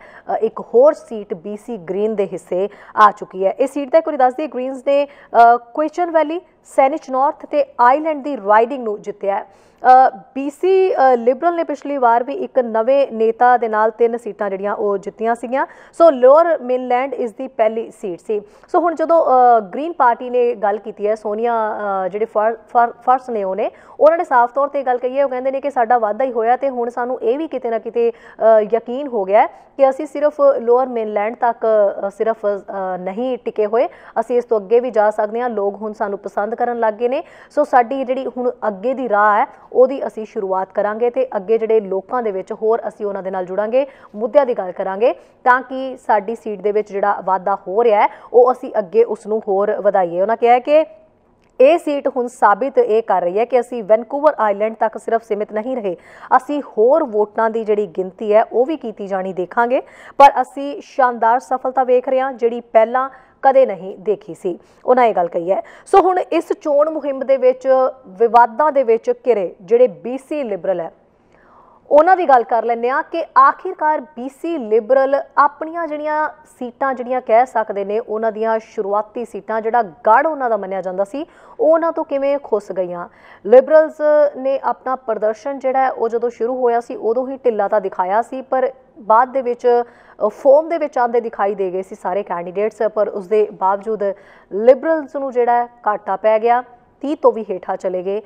ਇੱਕ ਹੋਰ ਸੀਟ ਬੀਸੀ ਗ੍ਰੀਨ ਦੇ ਹਿੱਸੇ ਆ ਚੁੱਕੀ ਹੈ ਇਹ ਸੀਟ ਦਾ ਕੋਈ ਦੱਸਦੀ ਗ੍ਰੀਨਸ ਨੇ ਕੁਐਸਚਨ ਵੈਲੀ ਸੈਨਿਚ ਨਾਰਥ ਤੇ ਆਈਲੈਂਡ ਦੀ ਰਾਈਡਿੰਗ ਨੂੰ ਜਿੱਤਿਆ ਹੈ ਬੀਸੀ ਲਿਬਰਲ ਨੇ ਪਿਛਲੀ ਵਾਰ ਵੀ ਇੱਕ ਨਵੇਂ ਨੇਤਾ ਦੇ ਨਾਲ ਤਿੰਨ ਸੀਟਾਂ ਜਿਹੜੀਆਂ ਉਹ ਜਿੱਤੀਆਂ ਸੀਗੀਆਂ ਸੋ ਲੋਅਰ ਮੇਨਲੈਂਡ ਇਸ ਦੀ ਪਹਿਲੀ ਸੀਟ ਸੀ ਸੋ ਹੁਣ ਜਦੋਂ ਗ੍ਰੀਨ ਪਾਰਟੀ ਨੇ ਗੱਲ ਕੀਤੀ ਹੈ ਸੋਨੀਆ ਜਿਹੜੇ ਫਰਸ ਨੇ ਉਹਨੇ ਉਹਨਾਂ ਨੇ ਸਾਫ਼ ਤੌਰ ਤੇ ਗੱਲ ਕਹੀ ਹੈ ਉਹ ਕਹਿੰਦੇ ਨੇ ਕਿ ਸਾਡਾ ਵਾਅਦਾ ਹੀ ਹੋਇਆ ਤੇ ਹੁਣ ਸਾਨੂੰ ਇਹ ਵੀ ਕਿਤੇ ਨਾ ਕਿਤੇ ਯਕੀਨ ਹੋ ਗਿਆ ਕਿ ਅਸੀਂ ਸਿਰਫ ਲੋਅਰ ਮੇਨਲੈਂਡ ਤੱਕ ਸਿਰਫ ਨਹੀਂ ਟਿਕੇ ਹੋਏ ਅਸੀਂ ਇਸ ਤੋਂ ਅੱਗੇ ਵੀ ਜਾ ਸਕਦੇ ਹਾਂ ਲੋਕ ਹੁਣ ਸਾਨੂੰ ਪਸੰਦ ਪਸੰਦ ਕਰਨ ਲੱਗ ਗਏ ਨੇ ਸੋ ਸਾਡੀ ਜਿਹੜੀ ਹੁਣ ਅੱਗੇ ਦੀ ਰਾਹ ਹੈ ਉਹਦੀ ਅਸੀਂ ਸ਼ੁਰੂਆਤ ਕਰਾਂਗੇ ਤੇ ਅੱਗੇ ਜਿਹੜੇ ਲੋਕਾਂ ਦੇ ਵਿੱਚ ਹੋਰ ਅਸੀਂ ਉਹਨਾਂ ਦੇ ਨਾਲ ਜੁੜਾਂਗੇ ਮੁੱਦਿਆਂ ਦੀ ਗੱਲ ਕਰਾਂਗੇ ਤਾਂ ਕਿ ਸਾਡੀ ਸੀਟ ਦੇ ਵਿੱਚ ਜਿਹੜਾ ਵਾਅਦਾ ਹੋ ਰਿਹਾ ਹੈ ਉਹ ਅਸੀਂ ਅੱਗੇ ਉਸ ਨੂੰ ਹੋਰ ਵਧਾਈਏ ਉਹਨਾਂ ਕਿਹਾ ਕਿ ਇਹ ਸੀਟ ਹੁਣ ਸਾਬਿਤ ਇਹ ਕਰ ਰਹੀ ਹੈ ਕਿ ਅਸੀਂ ਵੈਨਕੂਵਰ ਆਈਲੈਂਡ ਤੱਕ ਸਿਰਫ ਸੀਮਿਤ ਨਹੀਂ ਰਹੇ ਅਸੀਂ ਹੋਰ ਵੋਟਾਂ ਦੀ ਜਿਹੜੀ ਗਿਣਤੀ ਹੈ ਉਹ ਵੀ ਕੀਤੀ ਜਾਣੀ ਦੇਖਾਂਗੇ ਪਰ ਅਸੀਂ ਸ਼ਾਨਦਾਰ ਸਫਲਤਾ ਵੇਖ ਰਹੇ ਹਾਂ ਜਿਹੜੀ ਪਹਿਲਾਂ ਕਦੇ ਨਹੀਂ ਦੇਖੀ ਸੀ ਉਹਨਾਂ ਇਹ ਗੱਲ ਕਹੀ ਹੈ ਸੋ ਹੁਣ ਇਸ ਚੋਣ ਮੁਹਿੰਮ ਦੇ ਵਿੱਚ ਵਿਵਾਦਾਂ ਦੇ ਵਿੱਚ ਘਿਰੇ ਜਿਹੜੇ BC ਲਿਬਰਲ ਹੈ ਉਹਨਾਂ ਦੀ ਗੱਲ ਕਰ ਲੈਂਦੇ ਆ ਕਿ ਆਖਿਰਕਾਰ BC ਲਿਬਰਲ ਆਪਣੀਆਂ ਜਿਹੜੀਆਂ ਸੀਟਾਂ ਜਿਹੜੀਆਂ ਕਹਿ ਸਕਦੇ ਨੇ ਉਹਨਾਂ ਦੀਆਂ ਸ਼ੁਰੂਆਤੀ ਸੀਟਾਂ ਜਿਹੜਾ ਗੜ ਉਹਨਾਂ ਦਾ ਮੰਨਿਆ ਜਾਂਦਾ ਸੀ ਉਹਨਾਂ ਤੋਂ ਕਿਵੇਂ ਖੁੱਸ ਗਈਆਂ ਲਿਬਰਲਸ ਨੇ ਆਪਣਾ ਪ੍ਰਦਰਸ਼ਨ ਜਿਹੜਾ ਉਹ ਜਦੋਂ ਸ਼ੁਰੂ ਹੋਇਆ ਸੀ ਉਦੋਂ ਹੀ ਢਿੱਲਾ ਤਾਂ ਦਿਖਾਇਆ ਸੀ ਪਰ ਬਾਅਦ ਦੇ ਵਿੱਚ ਫੋਰਮ ਦੇ ਵਿੱਚ ਆਂਦੇ ਦਿਖਾਈ ਦੇ ਗਏ ਸੀ ਸਾਰੇ ਕੈਂਡੀਡੇਟਸ ਪਰ ਉਸ ਦੇ ਬਾਵਜੂਦ ਲਿਬਰਲਸ ਨੂੰ ਜਿਹੜਾ ਘਾਟਾ ਪੈ ਗਿਆ 30 ਤੋਂ ਵੀ ਹੇਠਾਂ ਚਲੇ ਗਏ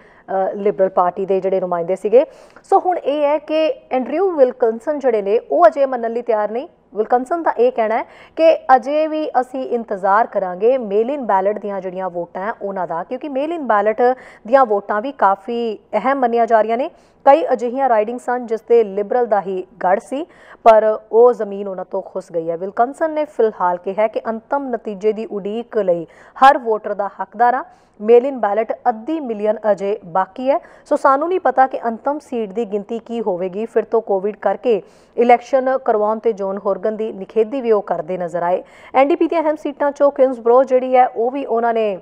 ਲਿਬਰਲ ਪਾਰਟੀ ਦੇ ਜਿਹੜੇ ਨੁਮਾਇੰਦੇ ਸੀਗੇ ਸੋ ਹੁਣ ਇਹ ਹੈ ਕਿ ਐਂਡਰਿਊ ਵਿਲਕਨਸਨ ਜਿਹੜੇ ਨੇ ਉਹ ਅਜੇ ਮੰਨਣ ਲਈ ਤਿਆਰ ਨਹੀਂ ਵਿਲਕਨਸਨ ਦਾ ਇਹ ਕਹਿਣਾ ਹੈ ਕਿ ਅਜੇ ਵੀ ਅਸੀਂ ਇੰਤਜ਼ਾਰ ਕਰਾਂਗੇ ਮੇਲ ਇਨ ਬੈਲਟ ਦੀਆਂ ਜਿਹੜੀਆਂ ਵੋਟਾਂ ਉਹਨਾਂ ਦਾ ਕਿਉਂਕਿ ਮੇਲ ਇਨ ਬੈਲਟ ਦੀਆਂ ਵੋਟਾਂ ਵੀ ਕਾਫੀ ਅਹਿਮ ਮੰਨੀਆਂ ਜਾ ਰਹੀਆਂ ਨੇ ਕਈ ਅਜਿਹੀਆਂ ਰਾਈਡਿੰਗ ਸਨ ਜਿਸ ਤੇ ਲਿਬਰਲ ਦਾ ਹੀ ਗੜ ਸੀ ਪਰ ਉਹ ਜ਼ਮੀਨ ਉਹਨਾਂ ਤੋਂ ਖੁੱਸ ਗਈ ਹੈ ਵਿਲਕਨਸਨ ਨੇ ਫਿਲਹਾਲ ਕਿਹਾ ਕਿ ਅੰਤਮ ਨਤੀਜੇ ਦੀ ਉਡੀਕ ਲਈ ਹਰ ਵੋਟਰ ਦਾ ਹੱਕਦਾਰ ਆ ਮੇਲ ਇਨ ਬੈਲਟ ਅੱਧੀ ਮਿਲੀਅਨ ਅਜੇ ਬਾਕੀ ਹੈ ਸੋ ਸਾਨੂੰ ਨਹੀਂ ਪਤਾ ਕਿ ਅੰਤਮ ਸੀਟ ਦੀ ਗਿਣਤੀ ਕੀ ਹੋਵੇਗੀ ਫਿਰ ਤੋਂ ਕੋਵਿਡ ਕਰਕੇ ਇਲੈਕਸ਼ਨ ਕਰਵਾਉਣ ਤੇ ਜੋਨ ਹੋਰਗਨ ਦੀ ਨਿਖੇਧੀ ਵੀ ਉਹ ਕਰਦੇ ਨਜ਼ਰ ਆਏ ਐਨਡੀਪੀ ਦੀਆਂ ਅਹਿਮ ਸੀਟਾਂ ਚੋਂ ਕਿੰਸਬਰੋ ਜਿਹੜੀ ਹੈ ਉਹ ਵੀ ਉਹਨਾਂ ਨੇ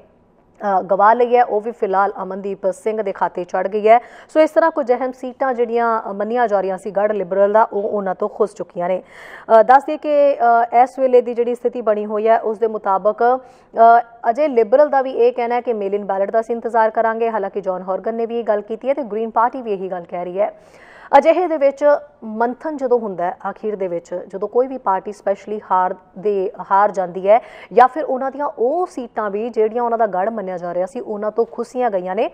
ਗਵਾ ਲਈ ਹੈ ਉਹ ਵੀ ਫਿਲਹਾਲ ਅਮਨਦੀਪ ਸਿੰਘ ਦੇ ਖਾਤੇ ਚੜ ਗਈ ਹੈ ਸੋ ਇਸ ਤਰ੍ਹਾਂ ਕੁਝ ਅਹਿਮ ਸੀਟਾਂ ਜਿਹੜੀਆਂ ਮੰਨੀਆਂ ਜਾ ਰਹੀਆਂ ਸੀ ਗੜ ਲਿਬਰਲ ਦਾ ਉਹ ਉਹਨਾਂ ਤੋਂ ਖੁੱਸ ਚੁੱਕੀਆਂ ਨੇ ਦੱਸ ਦਈਏ ਕਿ ਇਸ ਵੇਲੇ ਦੀ ਜਿਹੜੀ ਸਥਿਤੀ ਬਣੀ ਹੋਈ ਹੈ ਉਸ ਦੇ ਮੁਤਾਬਕ ਅਜੇ ਲਿਬਰਲ ਦਾ ਵੀ ਇਹ ਕਹਿਣਾ ਹੈ ਕਿ ਮੇਲਿਨ ਬੈਲਟ ਦਾ ਸੀ ਇੰਤਜ਼ਾਰ ਕਰਾਂਗੇ ਹਾਲਾਂਕਿ ਜੌਨ ਹੌਰਗਨ ਨੇ ਵੀ ਇਹ ਗੱਲ ਕੀਤੀ ਹੈ ਤੇ ਗ੍ਰੀਨ ਪਾਰਟੀ ਵੀ ਇਹੀ ਗੱਲ ਕਹਿ ਰਹੀ ਹੈ ਅਜਿਹੇ ਦੇ ਵਿੱਚ ਮੰਥਨ ਜਦੋਂ ਹੁੰਦਾ ਹੈ ਆਖਿਰ ਦੇ ਵਿੱਚ ਜਦੋਂ ਕੋਈ ਵੀ ਪਾਰਟੀ ਸਪੈਸ਼ਲੀ ਹਾਰ ਦੇ ਹਾਰ ਜਾਂਦੀ ਹੈ ਜਾਂ ਫਿਰ ਉਹਨਾਂ ਦੀਆਂ ਉਹ ਸੀਟਾਂ ਵੀ ਜਿਹੜੀਆਂ ਉਹਨਾਂ ਦਾ ਗੜ ਮੰਨਿਆ ਜਾ ਰਿਹਾ ਸੀ ਉਹਨਾਂ ਤੋਂ ਖੁਸ਼ੀਆਂ ਗਈਆਂ ਨੇ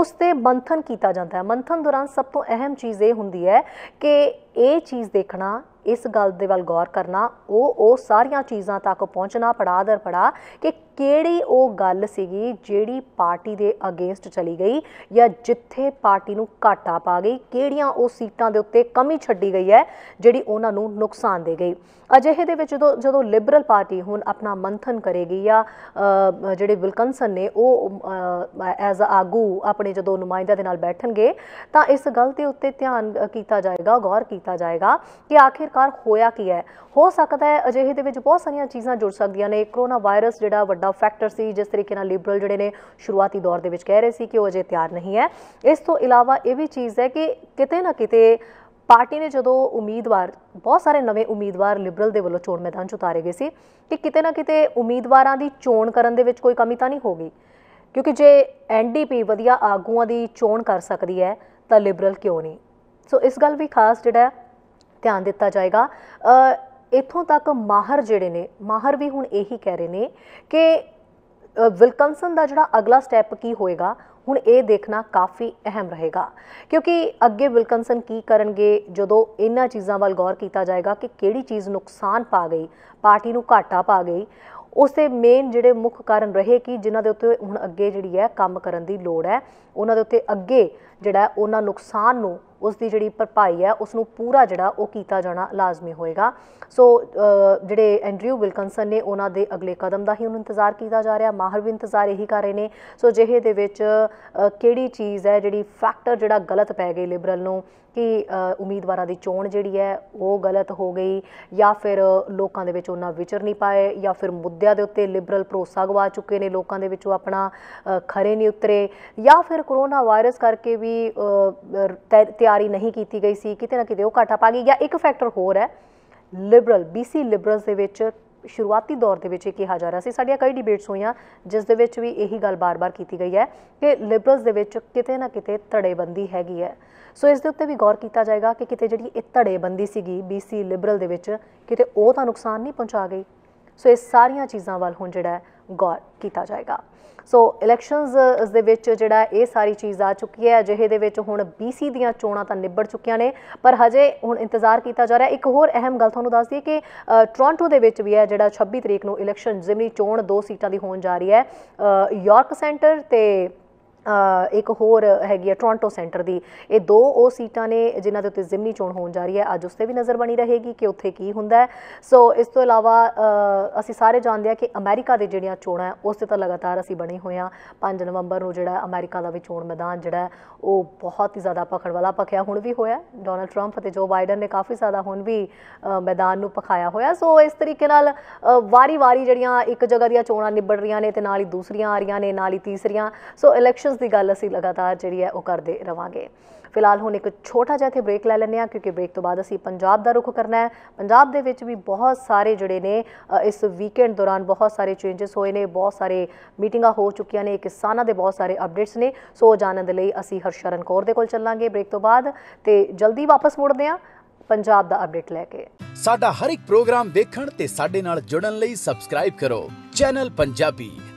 ਉਸ ਤੇ ਮੰਥਨ ਕੀਤਾ ਜਾਂਦਾ ਹੈ ਮੰਥਨ ਦੌਰਾਨ ਸਭ ਤੋਂ ਅਹਿਮ ਚੀਜ਼ ਇਹ ਹੁੰਦੀ ਹੈ ਕਿ ਇਹ ਚੀਜ਼ ਦੇਖਣਾ ਇਸ ਗੱਲ ਦੇ ਵੱਲ ਗੌਰ ਕਰਨਾ ਉਹ ਉਹ ਸਾਰੀਆਂ ਚੀਜ਼ਾਂ ਤੱਕ ਪਹੁੰਚਣਾ ਪੜਾਦਰ ਪੜਾ ਕਿ ਕਿਹੜੀ ਉਹ ਗੱਲ ਸੀਗੀ ਜਿਹੜੀ ਪਾਰਟੀ ਦੇ ਅਗੇਂਸਟ ਚਲੀ ਗਈ ਜਾਂ ਜਿੱਥੇ ਪਾਰਟੀ ਨੂੰ ਘਾਟਾ ਪਾ ਗਈ ਕਿਹੜੀਆਂ ਉਹ ਸੀਟਾਂ ਦੇ ਉੱਤੇ ਕਮੀ ਛੱਡੀ ਗਈ ਹੈ ਜਿਹੜੀ ਉਹਨਾਂ ਨੂੰ ਨੁਕਸਾਨ ਦੇ ਗਈ ਅਜਿਹੇ ਦੇ ਵਿੱਚ ਜਦੋਂ ਜਦੋਂ ਲਿਬਰਲ ਪਾਰਟੀ ਹੁਣ ਆਪਣਾ ਮੰਥਨ ਕਰੇਗੀ ਜਾਂ ਜਿਹੜੇ ਵਿਲਕਨਸਨ ਨੇ ਉਹ ਐਜ਼ ਅ ਆਗੂ ਆਪਣੇ ਜਦੋਂ ਨੁਮਾਇੰਦਿਆਂ ਦੇ ਨਾਲ ਬੈਠਣਗੇ ਤਾਂ ਇਸ ਗੱਲ ਤੇ ਉੱਤੇ ਧਿਆਨ ਕੀਤਾ ਜਾਏਗਾ ਗੌਰ ਕੀਤਾ ਜਾਏਗਾ ਕਿ ਆਖਿਰਕਾਰ ਹੋਇਆ ਕੀ ਹੈ ਹੋ ਸਕਦਾ ਹੈ ਅਜਿਹੇ ਦੇ ਵਿੱਚ ਬਹੁਤ ਸਾਰੀਆਂ ਚੀਜ਼ਾਂ ਜੁੜ ਸਕਦੀਆਂ ਨੇ ਕਰੋਨਾ ਵਾਇਰਸ ਜਿਹੜਾ ਵੱਡਾ ਦਾ ਫੈਕਟਰ ਸੀ ਜਿਸ ਤਰੀਕੇ ਨਾਲ ਲਿਬਰਲ ਜਿਹੜੇ ਨੇ ਸ਼ੁਰੂਆਤੀ ਦੌਰ ਦੇ ਵਿੱਚ ਕਹਿ ਰਹੇ ਸੀ ਕਿ ਉਹ ਅਜੇ ਤਿਆਰ ਨਹੀਂ ਹੈ ਇਸ ਤੋਂ ਇਲਾਵਾ ਇਹ ਵੀ ਚੀਜ਼ ਹੈ ਕਿ ਕਿਤੇ ਨਾ ਕਿਤੇ ਪਾਰਟੀ ਨੇ ਜਦੋਂ ਉਮੀਦਵਾਰ ਬਹੁਤ ਸਾਰੇ ਨਵੇਂ ਉਮੀਦਵਾਰ ਲਿਬਰਲ ਦੇ ਵੱਲੋਂ ਚੋਣ ਮੈਦਾਨ 'ਚ ਉਤਾਰੇ ਗਏ ਸੀ ਕਿ ਕਿਤੇ ਨਾ ਕਿਤੇ ਉਮੀਦਵਾਰਾਂ ਦੀ ਚੋਣ ਕਰਨ ਦੇ ਵਿੱਚ ਕੋਈ ਕਮੀ ਤਾਂ ਨਹੀਂ ਹੋਗੀ ਕਿਉਂਕਿ ਜੇ ਐਨਡੀਪੀ ਵਧੀਆ ਆਗੂਆਂ ਦੀ ਚੋਣ ਕਰ ਸਕਦੀ ਹੈ ਤਾਂ ਲਿਬਰਲ ਕਿਉਂ ਨਹੀਂ ਸੋ ਇਸ ਗੱਲ ਵੀ ਖਾਸ ਜਿਹੜਾ ਧਿਆਨ ਦਿੱਤਾ ਜਾਏਗਾ ਇਥੋਂ ਤੱਕ ਮਾਹਰ ਜਿਹੜੇ ਨੇ ਮਾਹਰ ਵੀ ਹੁਣ ਇਹੀ ਕਹਿ ਰਹੇ ਨੇ ਕਿ ਵਿਲਕਮਸਨ ਦਾ ਜਿਹੜਾ ਅਗਲਾ ਸਟੈਪ ਕੀ ਹੋਏਗਾ ਹੁਣ ਇਹ ਦੇਖਣਾ ਕਾਫੀ ਅਹਿਮ ਰਹੇਗਾ ਕਿਉਂਕਿ ਅੱਗੇ ਵਿਲਕਨਸਨ ਕੀ ਕਰਨਗੇ ਜਦੋਂ ਇਹਨਾਂ ਚੀਜ਼ਾਂ ਵੱਲ ਗੌਰ ਕੀਤਾ ਜਾਏਗਾ ਕਿ ਕਿਹੜੀ ਚੀਜ਼ ਨੁਕਸਾਨ ਪਾ ਗਈ ਪਾਰਟੀ ਨੂੰ ਘਾਟਾ ਪਾ ਗਈ ਉਸੇ ਮੇਨ ਜਿਹੜੇ ਮੁੱਖ ਕਾਰਨ ਰਹੇ ਕਿ ਜਿਨ੍ਹਾਂ ਦੇ ਉੱਤੇ ਹੁਣ ਅੱਗੇ ਜਿਹੜੀ ਹੈ ਕੰਮ ਕਰਨ ਦੀ ਲੋੜ ਹੈ ਉਹਨਾਂ ਦੇ ਉੱਤੇ ਅੱਗੇ ਜਿਹੜਾ ਉਹਨਾਂ ਨੁਕਸਾਨ ਨੂੰ ਉਸ ਦੀ ਜਿਹੜੀ ਭਰਪਾਈ ਹੈ ਉਸ ਨੂੰ ਪੂਰਾ ਜਿਹੜਾ ਉਹ ਕੀਤਾ ਜਾਣਾ ਲਾਜ਼ਮੀ ਹੋਏਗਾ ਸੋ ਜਿਹੜੇ ਐਂਡਰਿਊ ਵਿਲਕਨਸਨ ਨੇ ਉਹਨਾਂ ਦੇ ਅਗਲੇ ਕਦਮ ਦਾ ਹੀ ਉਹਨੂੰ ਇੰਤਜ਼ਾਰ ਕੀਤਾ ਜਾ ਰਿਹਾ ਮਾਹਰ ਵੀ ਇੰਤਜ਼ਾਰ ਇਹੀ ਕਰ ਰਹੇ ਨੇ ਸੋ ਜਿਹੇ ਦੇ ਵਿੱਚ ਕਿਹੜੀ ਚੀਜ਼ ਹੈ ਜਿਹੜੀ ਫੈਕਟਰ ਜਿਹੜਾ ਗਲਤ ਪੈ ਗਈ ਲਿਬਰਲ ਨੂੰ ਕਿ ਉਮੀਦਵਾਰਾਂ ਦੀ ਚੋਣ ਜਿਹੜੀ ਹੈ ਉਹ ਗਲਤ ਹੋ ਗਈ ਜਾਂ ਫਿਰ ਲੋਕਾਂ ਦੇ ਵਿੱਚ ਉਹਨਾਂ ਵਿਚਰ ਨਹੀਂ ਪਾਏ ਜਾਂ ਫਿਰ ਮੁੱਦਿਆਂ ਦੇ ਉੱਤੇ ਲਿਬਰਲ ਭਰੋਸਾ ਗਵਾ ਚੁੱਕੇ ਨੇ ਲੋਕਾਂ ਦੇ ਵਿੱਚੋਂ ਆਪਣਾ ਖਰੇ ਨਹੀਂ ਉਤਰੇ ਜਾਂ ਫਿਰ ਕਰੋਨਾ ਵਾਇਰਸ ਕਰਕੇ ਵੀ ਤਿਆਰੀ ਨਹੀਂ ਕੀਤੀ ਗਈ ਸੀ ਕਿਤੇ ਨਾ ਕਿਤੇ ਉਹ ਘਾਟਾ ਪਾ ਗਈ ਜਾਂ ਇੱਕ ਫੈਕਟਰ ਹੋਰ ਹੈ ਲਿਬਰਲ ਬੀਸੀ ਲਿਬਰਲਸ ਦੇ ਵਿੱਚ ਸ਼ੁਰੂਆਤੀ ਦੌਰ ਦੇ ਵਿੱਚ ਇਹ ਕਿਹਾ ਜਾ ਰਿਹਾ ਸੀ ਸਾਡੀਆਂ ਕਈ ਡਿਬੇਟਸ ਹੋਈਆਂ ਜਿਸ ਦੇ ਵਿੱਚ ਵੀ ਇਹੀ ਗੱਲ ਬਾਰ-ਬਾਰ ਕੀਤੀ ਗਈ ਹੈ ਕਿ ਲਿਬਰਲਸ ਦੇ ਵਿੱਚ ਕਿਤੇ ਨਾ ਕਿਤੇ ਧੜੇਬੰਦੀ ਹੈਗੀ ਹੈ ਸੋ ਇਸ ਦੇ ਉੱਤੇ ਵੀ ਗੌਰ ਕੀਤਾ ਜਾਏਗਾ ਕਿ ਕਿਤੇ ਜਿਹੜੀ ਇਹ ਧੜੇਬੰਦੀ ਸੀਗੀ ਬੀਸੀ ਲਿਬਰਲ ਦੇ ਵਿੱਚ ਕਿਤੇ ਉਹ ਤਾਂ ਨੁਕਸਾਨ ਨਹੀਂ ਪਹੁੰਚਾ ਗਈ ਸੋ ਇਹ ਸਾਰੀਆਂ ਚੀਜ਼ਾਂ ਵੱਲ ਹੁਣ ਜਿਹੜਾ ਗੌਰ ਕੀਤਾ ਜਾਏਗਾ ਸੋ ਇਲੈਕਸ਼ਨਸ ਇਸ ਦੇ ਵਿੱਚ ਜਿਹੜਾ ਇਹ ਸਾਰੀ ਚੀਜ਼ ਆ ਚੁੱਕੀ ਹੈ ਅਜਿਹੇ ਦੇ ਵਿੱਚ ਹੁਣ BC ਦੀਆਂ ਚੋਣਾਂ ਤਾਂ ਨਿਬੜ ਚੁੱਕੀਆਂ ਨੇ ਪਰ ਹਜੇ ਹੁਣ ਇੰਤਜ਼ਾਰ ਕੀਤਾ ਜਾ ਰਿਹਾ ਇੱਕ ਹੋਰ ਅਹਿਮ ਗੱਲ ਤੁਹਾਨੂੰ ਦੱਸ ਦਈਏ ਕਿ ਟੋਰਾਂਟੋ ਦੇ ਵਿੱਚ ਵੀ ਹੈ ਜਿਹੜਾ 26 ਤਰੀਕ ਨੂੰ ਇਲੈਕਸ਼ਨ ਜ਼ਿਮਨੀ ਚੋਣ ਦੋ ਸੀਟਾਂ ਦੀ ਹੋਣ ਜਾ ਰਹੀ ਹੈ ਯਾਰਕ ਸੈਂਟਰ ਤੇ ਇੱਕ ਹੋਰ ਹੈਗੀ ਹੈ ਟੋਰਾਂਟੋ ਸੈਂਟਰ ਦੀ ਇਹ ਦੋ ਉਹ ਸੀਟਾਂ ਨੇ ਜਿਨ੍ਹਾਂ ਦੇ ਉੱਤੇ ਜ਼ਿਮਨੀ ਚੋਣ ਹੋਣ ਜਾ ਰਹੀ ਹੈ ਅੱਜ ਉਸ ਤੇ ਵੀ ਨਜ਼ਰ ਬਣੀ ਰਹੇਗੀ ਕਿ ਉੱਥੇ ਕੀ ਹੁੰਦਾ ਸੋ ਇਸ ਤੋਂ ਇਲਾਵਾ ਅਸੀਂ ਸਾਰੇ ਜਾਣਦੇ ਆ ਕਿ ਅਮਰੀਕਾ ਦੇ ਜਿਹੜੀਆਂ ਚੋਣਾਂ ਉਸ ਤੇ ਤਾਂ ਲਗਾਤਾਰ ਅਸੀਂ ਬਣੇ ਹੋਏ ਆ 5 ਨਵੰਬਰ ਨੂੰ ਜਿਹੜਾ ਅਮਰੀਕਾ ਦਾ ਵੀ ਚੋਣ ਮੈਦਾਨ ਜਿਹੜਾ ਉਹ ਬਹੁਤ ਹੀ ਜ਼ਿਆਦਾ ਪਖੜ ਵਾਲਾ ਪਖਿਆ ਹੁਣ ਵੀ ਹੋਇਆ ਡੋਨਲਡ ਟਰੰਪ ਅਤੇ ਜੋ ਬਾਈਡਨ ਨੇ ਕਾਫੀ ਜ਼ਿਆਦਾ ਹੁਣ ਵੀ ਮੈਦਾਨ ਨੂੰ ਪਖਾਇਆ ਹੋਇਆ ਸੋ ਇਸ ਤਰੀਕੇ ਨਾਲ ਵਾਰੀ-ਵਾਰੀ ਜਿਹੜੀਆਂ ਇੱਕ ਜਗ੍ਹਾ ਦੀਆਂ ਚੋਣਾਂ ਨਿਬੜ ਰਹੀਆਂ ਨੇ ਤੇ ਨਾਲ ਹੀ ਦੂਸਰੀਆਂ ਆ ਰਹੀਆਂ ਨੇ ਨਾਲ ਹੀ ਤੀਸਰੀਆਂ ਸੋ ਇਲੈਕਸ਼ਨਸ ਦੀ ਗੱਲ ਅਸੀਂ ਲਗਾਤਾਰ ਜਿਹੜੀ ਹੈ ਉਹ ਕਰਦੇ ਰਵਾਂਗੇ ਫਿਲਹਾਲ ਹੁਣ ਇੱਕ ਛੋਟਾ ਜਿਹਾ ਇੱਥੇ ਬ੍ਰੇਕ ਲੈ ਲੈਂਦੇ ਆ ਕਿਉਂਕਿ ਬ੍ਰੇਕ ਤੋਂ ਬਾਅਦ ਅਸੀਂ ਪੰਜਾਬ ਦਾ ਰੁਖ ਕਰਨਾ ਹੈ ਪੰਜਾਬ ਦੇ ਵਿੱਚ ਵੀ ਬਹੁਤ ਸਾਰੇ ਜਿਹੜੇ ਨੇ ਇਸ ਵੀਕਐਂਡ ਦੌਰਾਨ ਬਹੁਤ ਸਾਰੇ ਚੇਂਜਸ ਹੋਏ ਨੇ ਬਹੁਤ ਸਾਰੇ ਮੀਟਿੰਗਾਂ ਹੋ ਚੁੱਕੀਆਂ ਨੇ ਕਿਸਾਨਾਂ ਦੇ ਬਹੁਤ ਸਾਰੇ ਅਪਡੇਟਸ ਨੇ ਸੋ ਜਾਣਨ ਦੇ ਲਈ ਅਸੀਂ ਹਰਸ਼ਰਨ ਕੌਰ ਦੇ ਕੋਲ ਚੱਲਾਂਗੇ ਬ੍ਰੇਕ ਤੋਂ ਬਾਅਦ ਤੇ ਜਲਦੀ ਵਾਪਸ ਮੁੜਦੇ ਆ ਪੰਜਾਬ ਦਾ ਅਪਡੇਟ ਲੈ ਕੇ ਸਾਡਾ ਹਰ ਇੱਕ ਪ੍ਰੋਗਰਾਮ ਦੇਖਣ ਤੇ ਸਾਡੇ ਨਾਲ ਜੁੜਨ ਲਈ ਸਬਸਕ੍ਰਾਈਬ ਕਰੋ ਚੈਨਲ ਪੰਜਾਬੀ